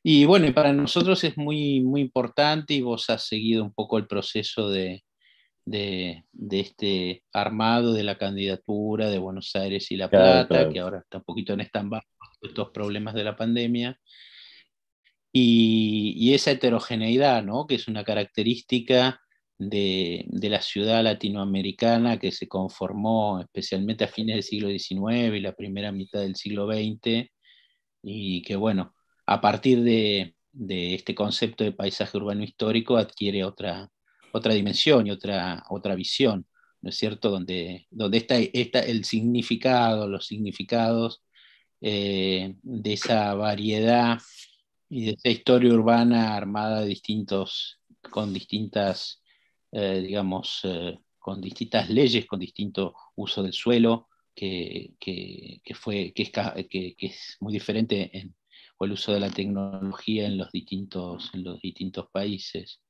Y bueno, para nosotros es muy, muy importante y vos has seguido un poco el proceso de, este armado de la candidatura de Buenos Aires y La Plata, que ahora está un poquito en stand estos problemas de la pandemia. Y, esa heterogeneidad, que es una característica de, de, la ciudad latinoamericana que se conformó especialmente a fines del siglo XIX y la primera mitad del siglo XX, y que bueno, a partir de, este concepto de paisaje urbano histórico adquiere otra, otra dimensión y otra, otra visión, ¿no es cierto? Donde, donde está, el significado, los significados eh, de esa variedad y de esa historia urbana armada distintos, con distintas, eh, digamos, eh, con distintas leyes, con distinto uso del suelo, que, fue, es, muy diferente en, el uso de la tecnología en los distintos, en los distintos países.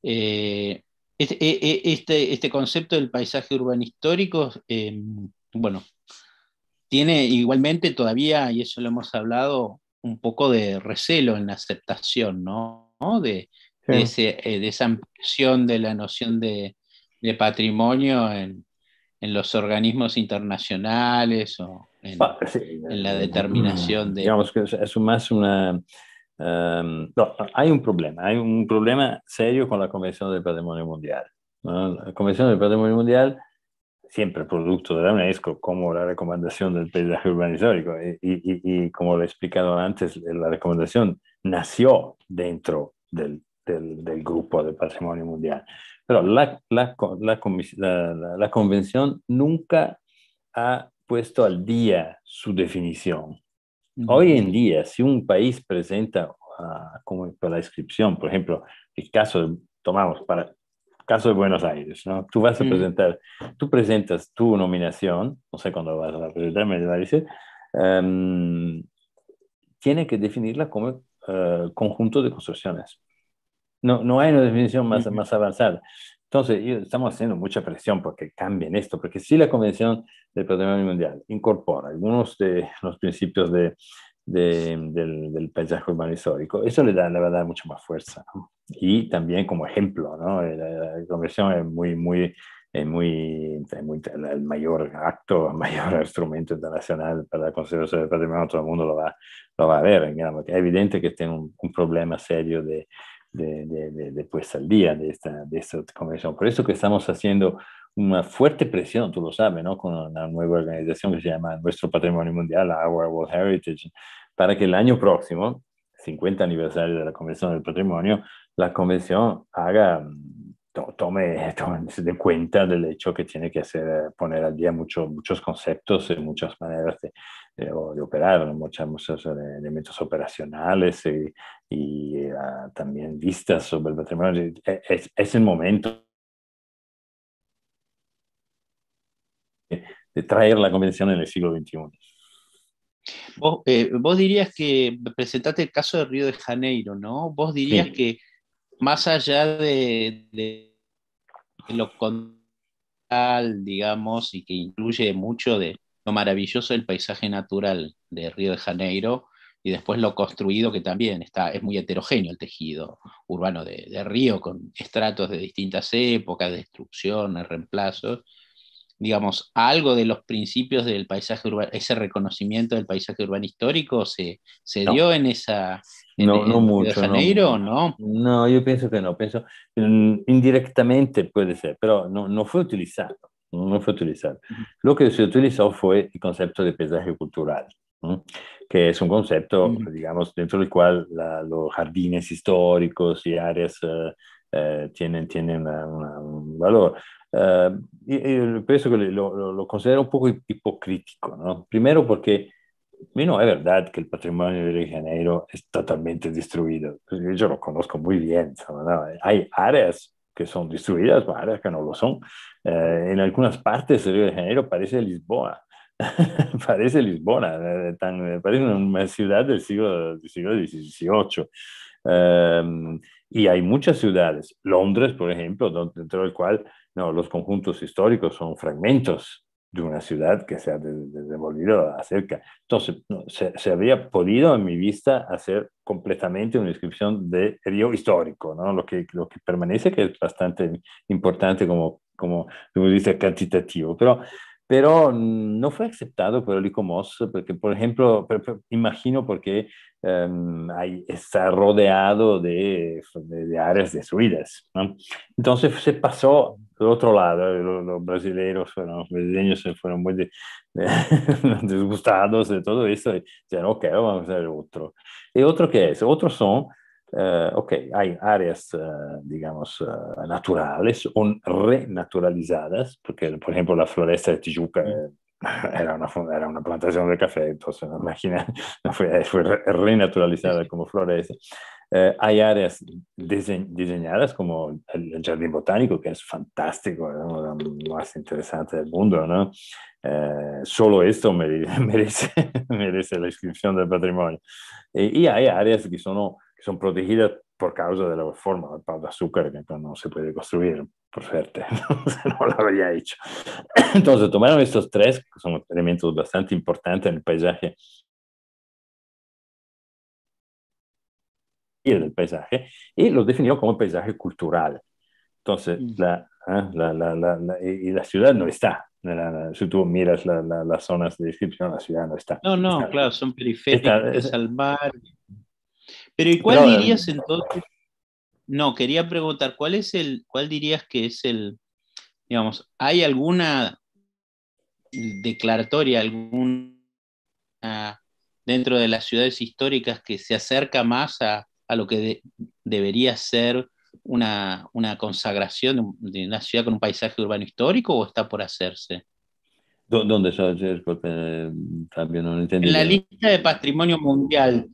Eh, este, e, e, este, este, concepto del paisaje urbano histórico, em, bueno, tiene igualmente todavía, y eso lo hemos hablado, un poco de recelo en la aceptación, De, eh, de, esa ampliación de la noción de, de patrimonio en, en los organismos internacionales o en, la eh, determinación mm, de... Digamos que es más una... Em, no, hay un problema, hay un problema serio con la Convención del Patrimonio Mundial. La Convención del Patrimonio Mundial, siempre producto de la UNESCO, como la recomendación del paisaje urbanizórico, y, como lo he explicado antes, la recomendación nació dentro del, del, del grupo del Patrimonio Mundial pero la, convención nunca ha puesto al día su definición. Hoy en día, si un país presenta ah, como para la inscripción, por ejemplo, el caso, de, tomamos para caso de Buenos Aires, ¿no? Tú vas a presentar, tú presentas tu nominación, no sé cuándo vas a presentarme, me em, tiene que definirla como eh, conjunto de construcciones. No, hay una definición más, más avanzada. Entonces, estamos haciendo mucha presión porque cambien esto, porque si la Convención del Patrimonio Mundial incorpora algunos de los principios de, del, del, paisaje urbano histórico, eso le, va a dar mucha más fuerza. Y también como ejemplo, eh, la, Convención es muy, muy, muy, el mayor acto, el mayor instrumento internacional para la conservación del patrimonio, todo el mundo lo va, va a ver. Es evidente que tiene un problema serio de, de, de, puesta al día de esta, de esta convención. Por eso que estamos haciendo una fuerte presión, tú lo sabes, ¿no? con una nueva organización que se llama Nuestro Patrimonio Mundial, Our World Heritage, para que el año próximo, 50 aniversario de la Convención del Patrimonio, la Convención haga, mm, tome, tome de cuenta del hecho que tiene que hacer, eh, poner al día muchos muchos conceptos y muchas maneras de, eh, de operar, muchas, muchos elementos operacionales y, eh, también vistas sobre el patrimonio. E, es, el momento de traer la convención en el siglo XXI. Eh, vos, dirías que presentaste el caso de Río de Janeiro, ¿no? Vos dirías que más allá de, lo tal digamos, y que incluye mucho de, lo maravilloso del paisaje natural de Río de Janeiro y después lo construido que también está, es muy heterogéneo el tejido urbano de, Río, con estratos de distintas épocas, destrucciones, reemplazos, digamos, algo de los principios del paisaje urbano, ese reconocimiento del paisaje urbano histórico se, se dio en esa en, no, no Janeiro, no. no. ¿no? yo pienso que no, pienso mm, indirectamente puede ser, pero no, no fue utilizado no fue utilizado. Lo que se utilizó fue el concepto de paisaje cultural, que es un concepto, digamos, dentro del cual los jardines históricos y áreas eh, eh, tienen, tienen un valor. Eh, y, y eso que lo, lo, considero un poco hipocrítico, ¿no? Primero porque, no es verdad que el patrimonio de Río de Janeiro es totalmente destruido. Pues, yo lo conozco muy bien, Hay áreas que son destruidas, áreas que no lo son. Eh, en algunas partes del Río de Janeiro parece Lisboa. parece Lisboa, eh, eh, parece una ciudad del siglo, del siglo XVIII. Em, y hay muchas ciudades, Londres, por ejemplo, dentro del cual no, los conjuntos históricos son fragmentos de una ciudad que se ha devolvido acerca. Entonces, se, habría podido, en mi vista, hacer completamente una descripción de río histórico, ¿no? lo, que, lo que permanece, que es bastante importante como como, tú dice, cantitativo, pero, pero no fue aceptado por el ICOMOS, porque, por ejemplo, imagino porque em, está rodeado de, de, de áreas destruidas. Entonces se pasó al otro lado, los, brasileños fueron, fueron muy desgustados disgustados de todo esto, y dijeron, ok, vamos a hacer otro. ¿Y otro qué es? Otros son eh, ok, hay áreas, eh, digamos, eh, naturales o renaturalizadas, porque por ejemplo la floresta de Tijuca era una, era una plantación de café, entonces imagina, fue, fue renaturalizada como floresta. hay áreas diseñadas como el jardín botánico, que es fantástico, de lo más interesante del mundo. ¿no? solo esto merece, merece, la inscripción del patrimonio. y hay áreas que son que son protegidas por causa de la reforma del pan de azúcar, que no se puede construir, por suerte, no lo había hecho. Entonces tomaron estos tres, que son elementos bastante importantes en el paisaje del paisaje y los definió como paisaje cultural. Entonces, mm. ah, la, la, la, la y la ciudad no está. si tú miras las zonas de descripción, la ciudad no está. No, no, claro, son periféricas es, al mar cuál dirías entonces? No, quería preguntar, ¿cuál es el, cuál dirías que es el, digamos, ¿hay alguna declaratoria, alguna ah, dentro de las ciudades históricas que se acerca más a, lo que debería ser una, consagración de una ciudad con un paisaje urbano histórico o está por hacerse? ¿Dónde eh, En la lista de patrimonio mundial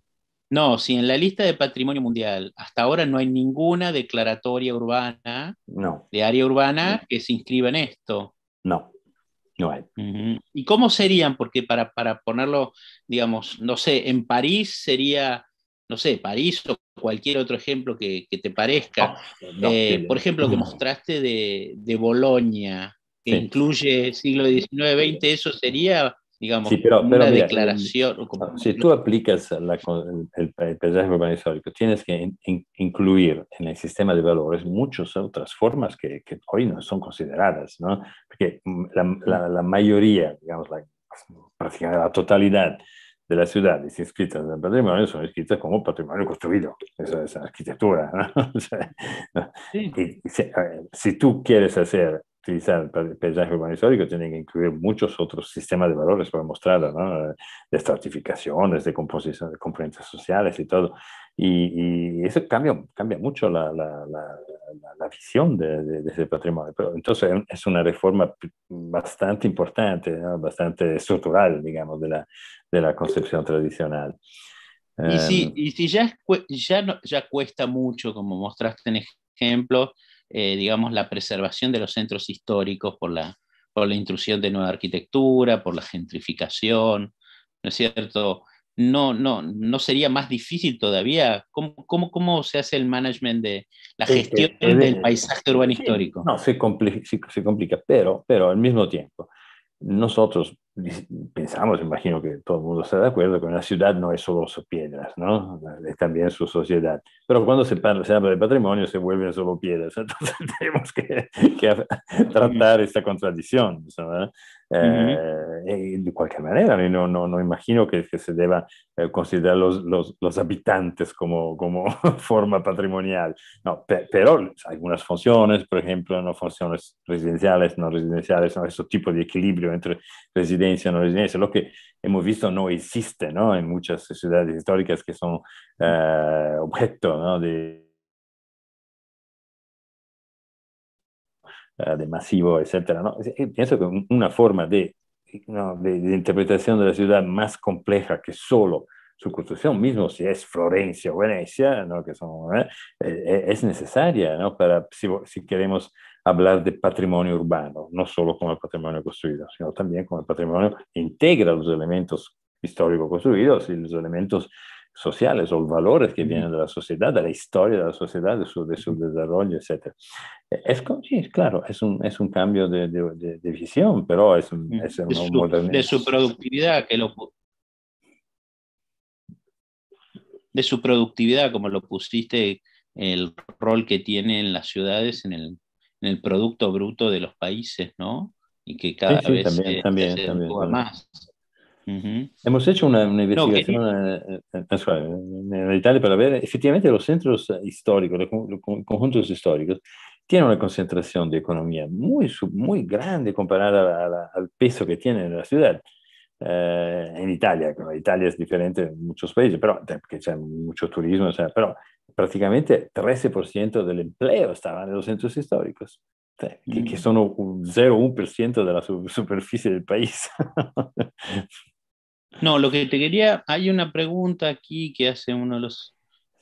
no, si en la lista de patrimonio mundial hasta ahora no hay ninguna declaratoria urbana de área urbana que se inscriba en esto. No, no hay. ¿Y cómo serían? Porque para, ponerlo, digamos, no sé, en París sería, no sé, París o cualquier otro ejemplo que, te parezca. Ah, eh, por ejemplo, que mostraste de, de Bolonia, que incluye siglo XIX, XX, eso sería digamos, pero, una declaración. Ah, si tú aplicas el, paisaje urbanístico, tienes que incluir en el sistema de valores muchas otras formas que, hoy no son consideradas, ¿no? Porque la, mayoría, digamos, la, prácticamente la totalidad de las ciudades inscritas en el patrimonio son inscritas como patrimonio construido, esa es arquitectura. si, tú quieres hacer utilizar paisaje urbano-histórico tienen que incluir muchos otros sistemas de valores para mostrarlo, ¿no? de estratificaciones, de composición, de componentes sociales y todo. Y, eso cambia, cambia mucho la, la, la, visión de, ese patrimonio. entonces es una reforma bastante importante, bastante estructural, digamos, de la, de concepción tradicional. Y em. si, ya, ya, ya cuesta mucho, como mostraste en ejemplo, eh, digamos, la preservación de los centros históricos por la, por la intrusión de nueva arquitectura, por la gentrificación, ¿no es cierto? No, no, no sería más difícil todavía. ¿Cómo, cómo, cómo se hace el management de la gestión del paisaje urbano histórico? No, se complica, se complica, pero, pero al mismo tiempo nosotros pensamos, imagino que todo el mundo está de acuerdo, que una ciudad no es solo sus piedras, ¿no? Es también su sociedad. Pero cuando se, habla de patrimonio se vuelven solo piedras. Entonces tenemos que, tratar esta contradicción. Eh, de cualquier manera, no, no, no imagino que, se deba eh, considerar los, los, los, habitantes como, como forma patrimonial, no, pero algunas funciones, por ejemplo, no funciones residenciales, no residenciales, son ese tipo de equilibrio entre residencia y no residencia, lo que hemos visto no existe ¿no? en muchas ciudades históricas que son eh, objeto ¿no? de Eh, de masivo, etcétera, ¿no? Eh, pienso que una forma de, de, interpretación de la ciudad más compleja que solo su construcción mismo, si es Florencia o Venecia, ¿no? que ¿eh? es necesaria para, si, queremos hablar de patrimonio urbano, no solo como patrimonio construido, sino también como el patrimonio integra los elementos históricos construidos y los elementos sociales o valores que vienen de la sociedad, de la historia de la sociedad, de su, desarrollo, etc. E, es, claro, es un, es un cambio de, de, visión, pero es, un, De su productividad, que lo, de su productividad, como lo pusiste, el rol que tiene en las ciudades, en el, producto bruto de los países, ¿no? Y que cada vez más. Hemos hecho una, investigación eh, eh, en, Italia para ver, efectivamente, los centros eh, históricos, los, conjuntos históricos, tienen una concentración de economía muy, muy grande comparada al peso que tiene en la ciudad. en Italia, Italia es diferente en muchos países, pero que hay mucho turismo, pero prácticamente 13% del empleo estaba en los centros históricos. Que, mm. son sono un 0,1% la superficie del país. No, lo que te quería, hay una pregunta aquí que hace uno de los...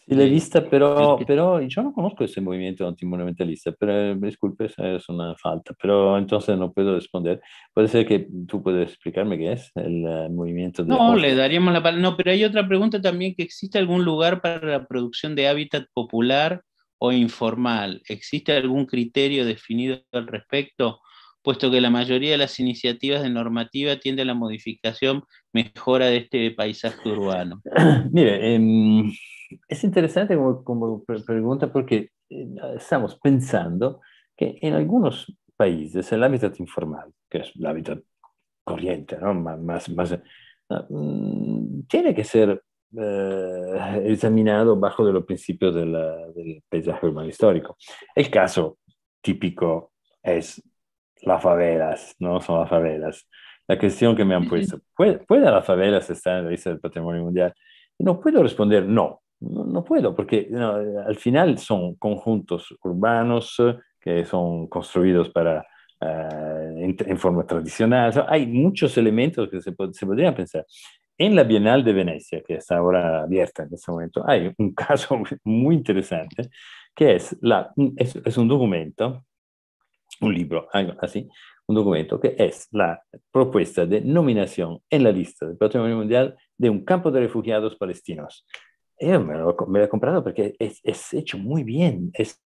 Sí, la eh, vista, pero, pero yo no conozco ese movimiento antimonumentalista, pero eh, disculpe, es una falta, pero entonces no puedo responder. Puede ser que tú puedes explicarme qué es el eh, movimiento No, le daríamos la palabra. No, pero hay otra pregunta también, que existe algún lugar para la producción de hábitat popular o informal. ¿Existe algún criterio definido al respecto? puesto que la mayoría de las iniciativas de normativa tiende a la modificación, mejora de este paisaje urbano. Mire, em, es interesante como, pregunta porque eh, estamos pensando que en algunos países el hábitat informal, que es el hábitat corriente, ¿no? más, mm, tiene que ser eh, examinado bajo de los principios del paisaje urbano histórico. El caso típico es las favelas, no son las favelas. La cuestión que me han puesto, ¿pueden ¿puede las favelas estar en la lista del patrimonio mundial? Y no puedo responder no, no, puedo, porque al final son conjuntos urbanos eh, que son construidos para, eh, en, forma tradicional. hay muchos elementos que se, podrían pensar. En la Bienal de Venecia, que está ahora abierta en este momento, hay un caso muy interesante, que es, la, es un documento un libro, así, un documento, que es la propuesta de nominación en la lista del Patrimonio Mundial de un campo de refugiados palestinos. Eh, me lo, he comprado porque es, hecho muy bien. Es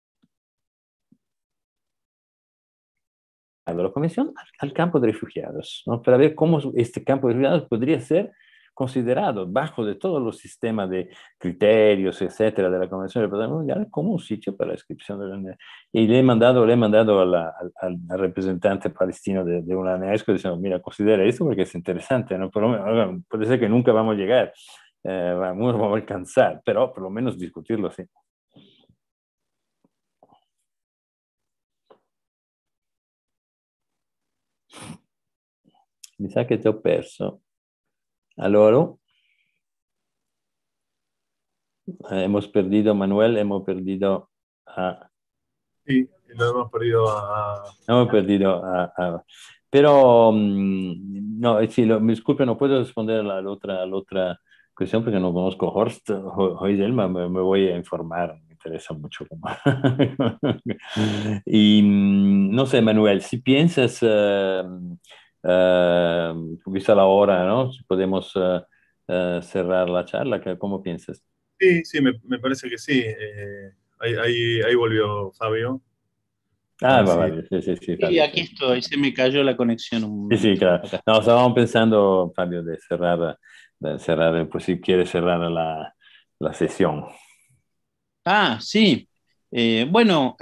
la Comisión al, campo de refugiados, para ver cómo este campo de refugiados podría ser considerado bajo de todos los sistemas de criterios, etcétera, de la Convención del Patrimonio Mundial como un sitio para la inscripción de la Y le he mandado, le he mandado al, representante palestino de, de una UNESCO diciendo, mira, considera esto porque es interesante, ¿no? puede ser que nunca vamos a llegar, eh, vamos, a alcanzar, pero por lo menos discutirlo, sí. Mi sa che ti ho perso. Aló, ah, Hemos perdido a Manuel, hemos perdido a... Sí, lo hemos perdido a... Hemos perdido a... Pero, mm, no, eh, sí, lo, me disculpe, no puedo responder a la, otra, la otra cuestión porque no conozco Horst Hoy, me, me voy a informar, me interesa mucho. y, mm, no sé, Manuel, si piensas... Eh, vista eh, la hora, ¿no? Si podemos eh, eh, cerrar la charla, ¿cómo piensas? Sí, sí, me, parece que sí. ahí, volvió Fabio. Ah, vale, sí, sí, sí. aquí estoy, se me cayó la conexión. Sí, sí, claro. Nos estábamos pensando, Fabio, de cerrar, de cerrar pues si quiere cerrar la, sesión. Ah, sí. bueno,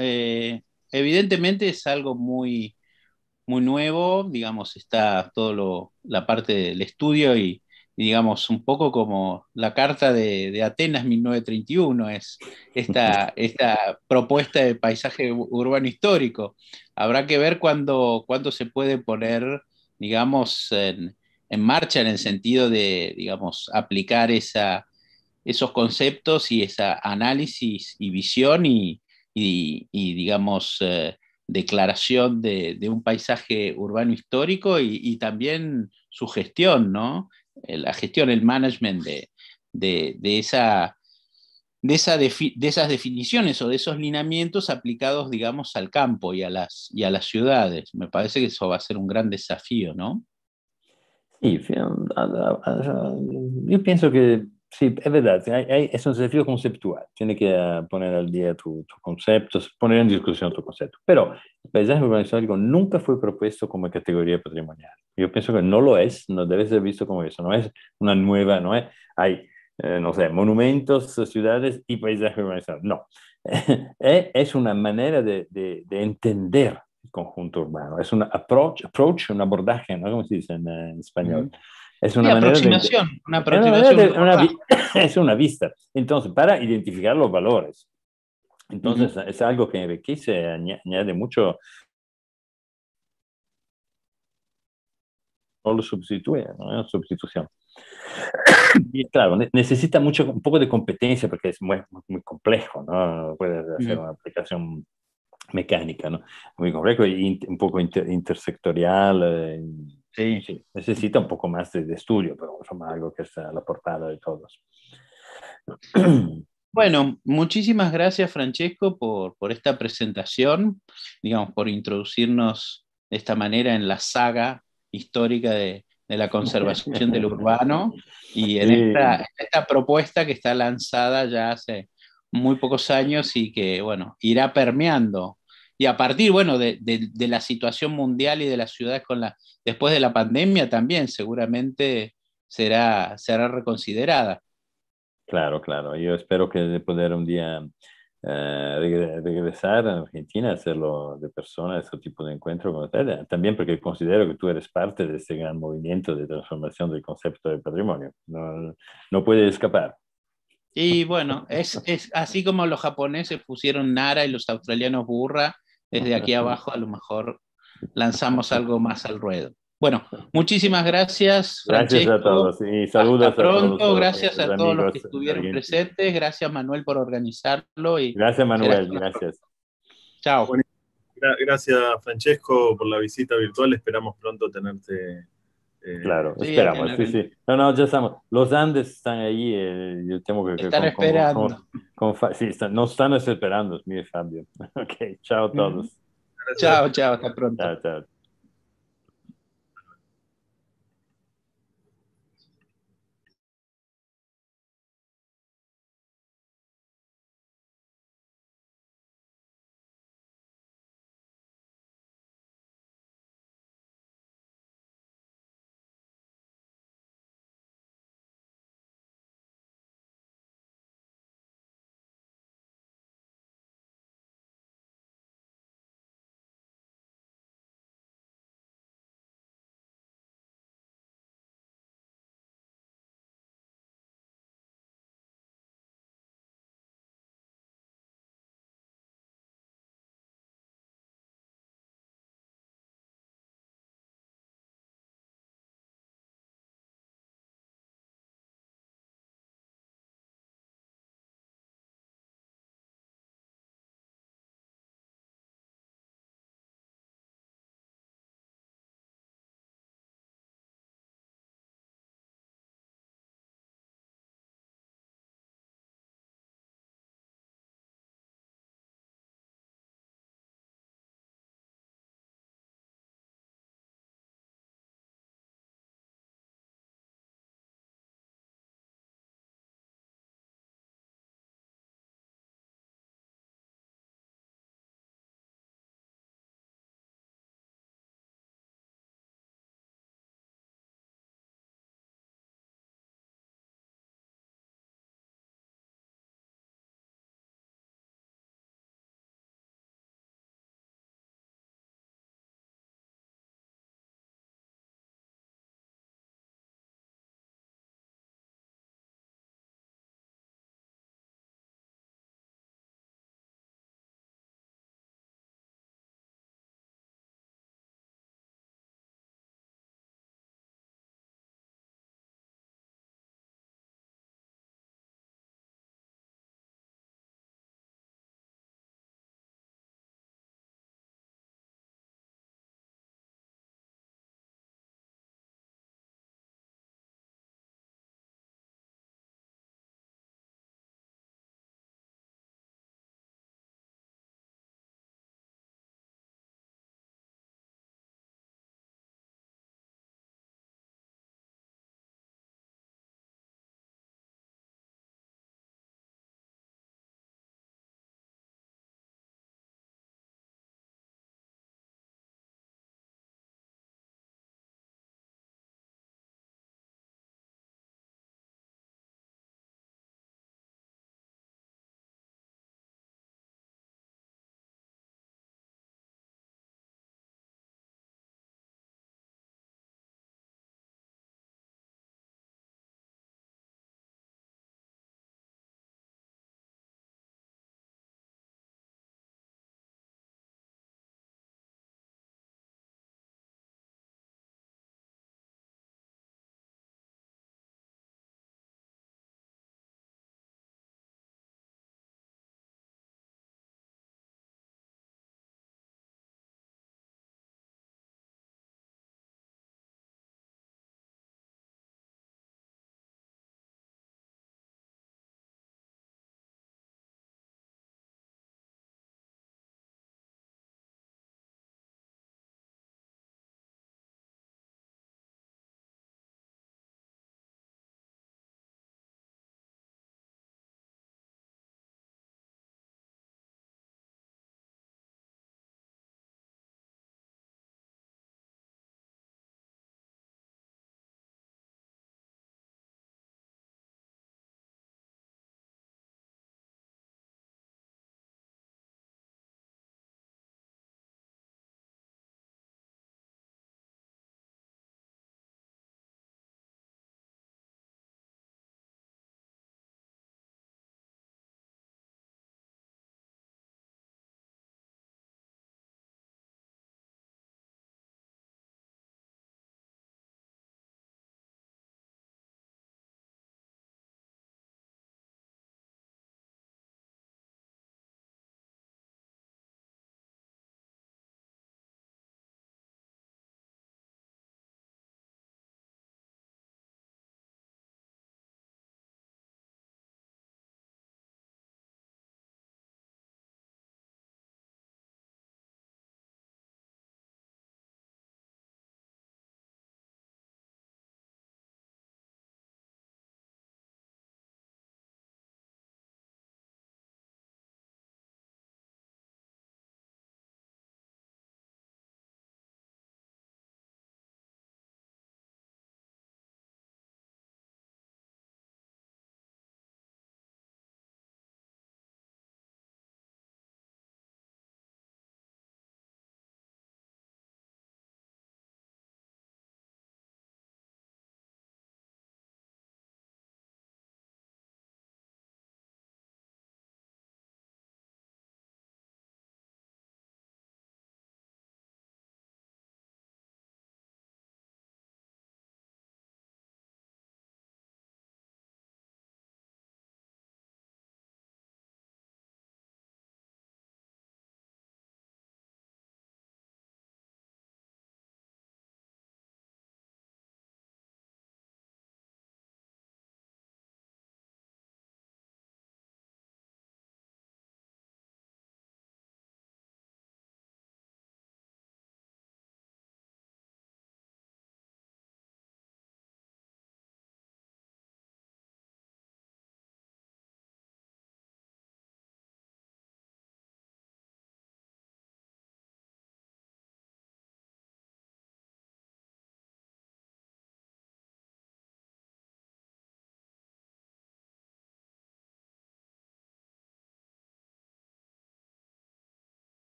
evidentemente es algo muy muy nuevo, digamos, está todo la parte del estudio y, digamos, un poco como la carta de, Atenas 1931, es esta, esta, propuesta de paisaje urbano histórico. Habrá que ver cuándo, se puede poner, digamos, en, marcha en el sentido de, digamos, aplicar esa, esos conceptos y esa análisis y visión y, digamos, eh, declaración de, un paisaje urbano histórico y, también su gestión, ¿no? Eh, la gestión, el management de, de esas definiciones o de esos lineamientos aplicados, digamos, al campo y a, las, y a las ciudades. Me parece que eso va a ser un gran desafío, ¿no? Sí, yo pienso que Sí, es verdad, es un desafío conceptual. Tiene que ah, poner al día tu, concepto, poner en discusión tu concepto. Pero el paisaje urbanístico nunca fue propuesto como categoría patrimonial. Yo pienso que no lo es, no debe ser visto como eso. No es una nueva, no es, hay, eh, no sé, monumentos, eh, ciudades y paisaje urbanístico. No, es una manera de, de, entender el conjunto urbano. Es un approach, approach un abordaje, ¿no? Como se dice en, español. Es una, aproximación, aproximación. Es una, vista. Entonces, para identificar los valores. Entonces, es algo que aquí se añade mucho. No lo sustituye, ¿no? Sustitución. Y claro, necesita mucho, un poco de competencia porque es muy, muy complejo, ¿no? Puedes hacer una aplicación mecánica, ¿no? Muy complejo y un poco intersectorial... intersectorial, eh, Sí, sí, necesita un poco más de, estudio, pero tomar algo que está a la portada de todos. Bueno, muchísimas gracias Francesco por, esta presentación, digamos, por introducirnos de esta manera en la saga histórica de, la conservación del urbano y en esta, esta, propuesta que está lanzada ya hace muy pocos años y que, bueno, irá permeando y a partir, bueno, de, de, la situación mundial y de las ciudades con la, después de la pandemia también seguramente será, será reconsiderada. Claro, claro. Yo espero que poder un día eh, regresar a Argentina, hacerlo de persona, este tipo de encuentro con también porque considero que tú eres parte de ese gran movimiento de transformación del concepto de patrimonio, no, no puede escapar. Y bueno, es, es, así como los japoneses pusieron Nara y los australianos Burra, desde aquí abajo a lo mejor lanzamos algo más al ruedo. Bueno, muchísimas gracias. Gracias a todos y saludos pronto. gracias a todos los que estuvieron presentes. Gracias Manuel por organizarlo. Y gracias Manuel, gracias. Chao. gracias Francesco por la visita virtual. Esperamos pronto tenerte. Eh, claro, esperamos. Sí, sí. No, no, ya estamos. Los Andes están ahí. Eh, yo tengo que. Están esperando sí, nos están esperando, mire Fabio. Ok, chao a todos. Chao, chao, hasta pronto. Chao, chao.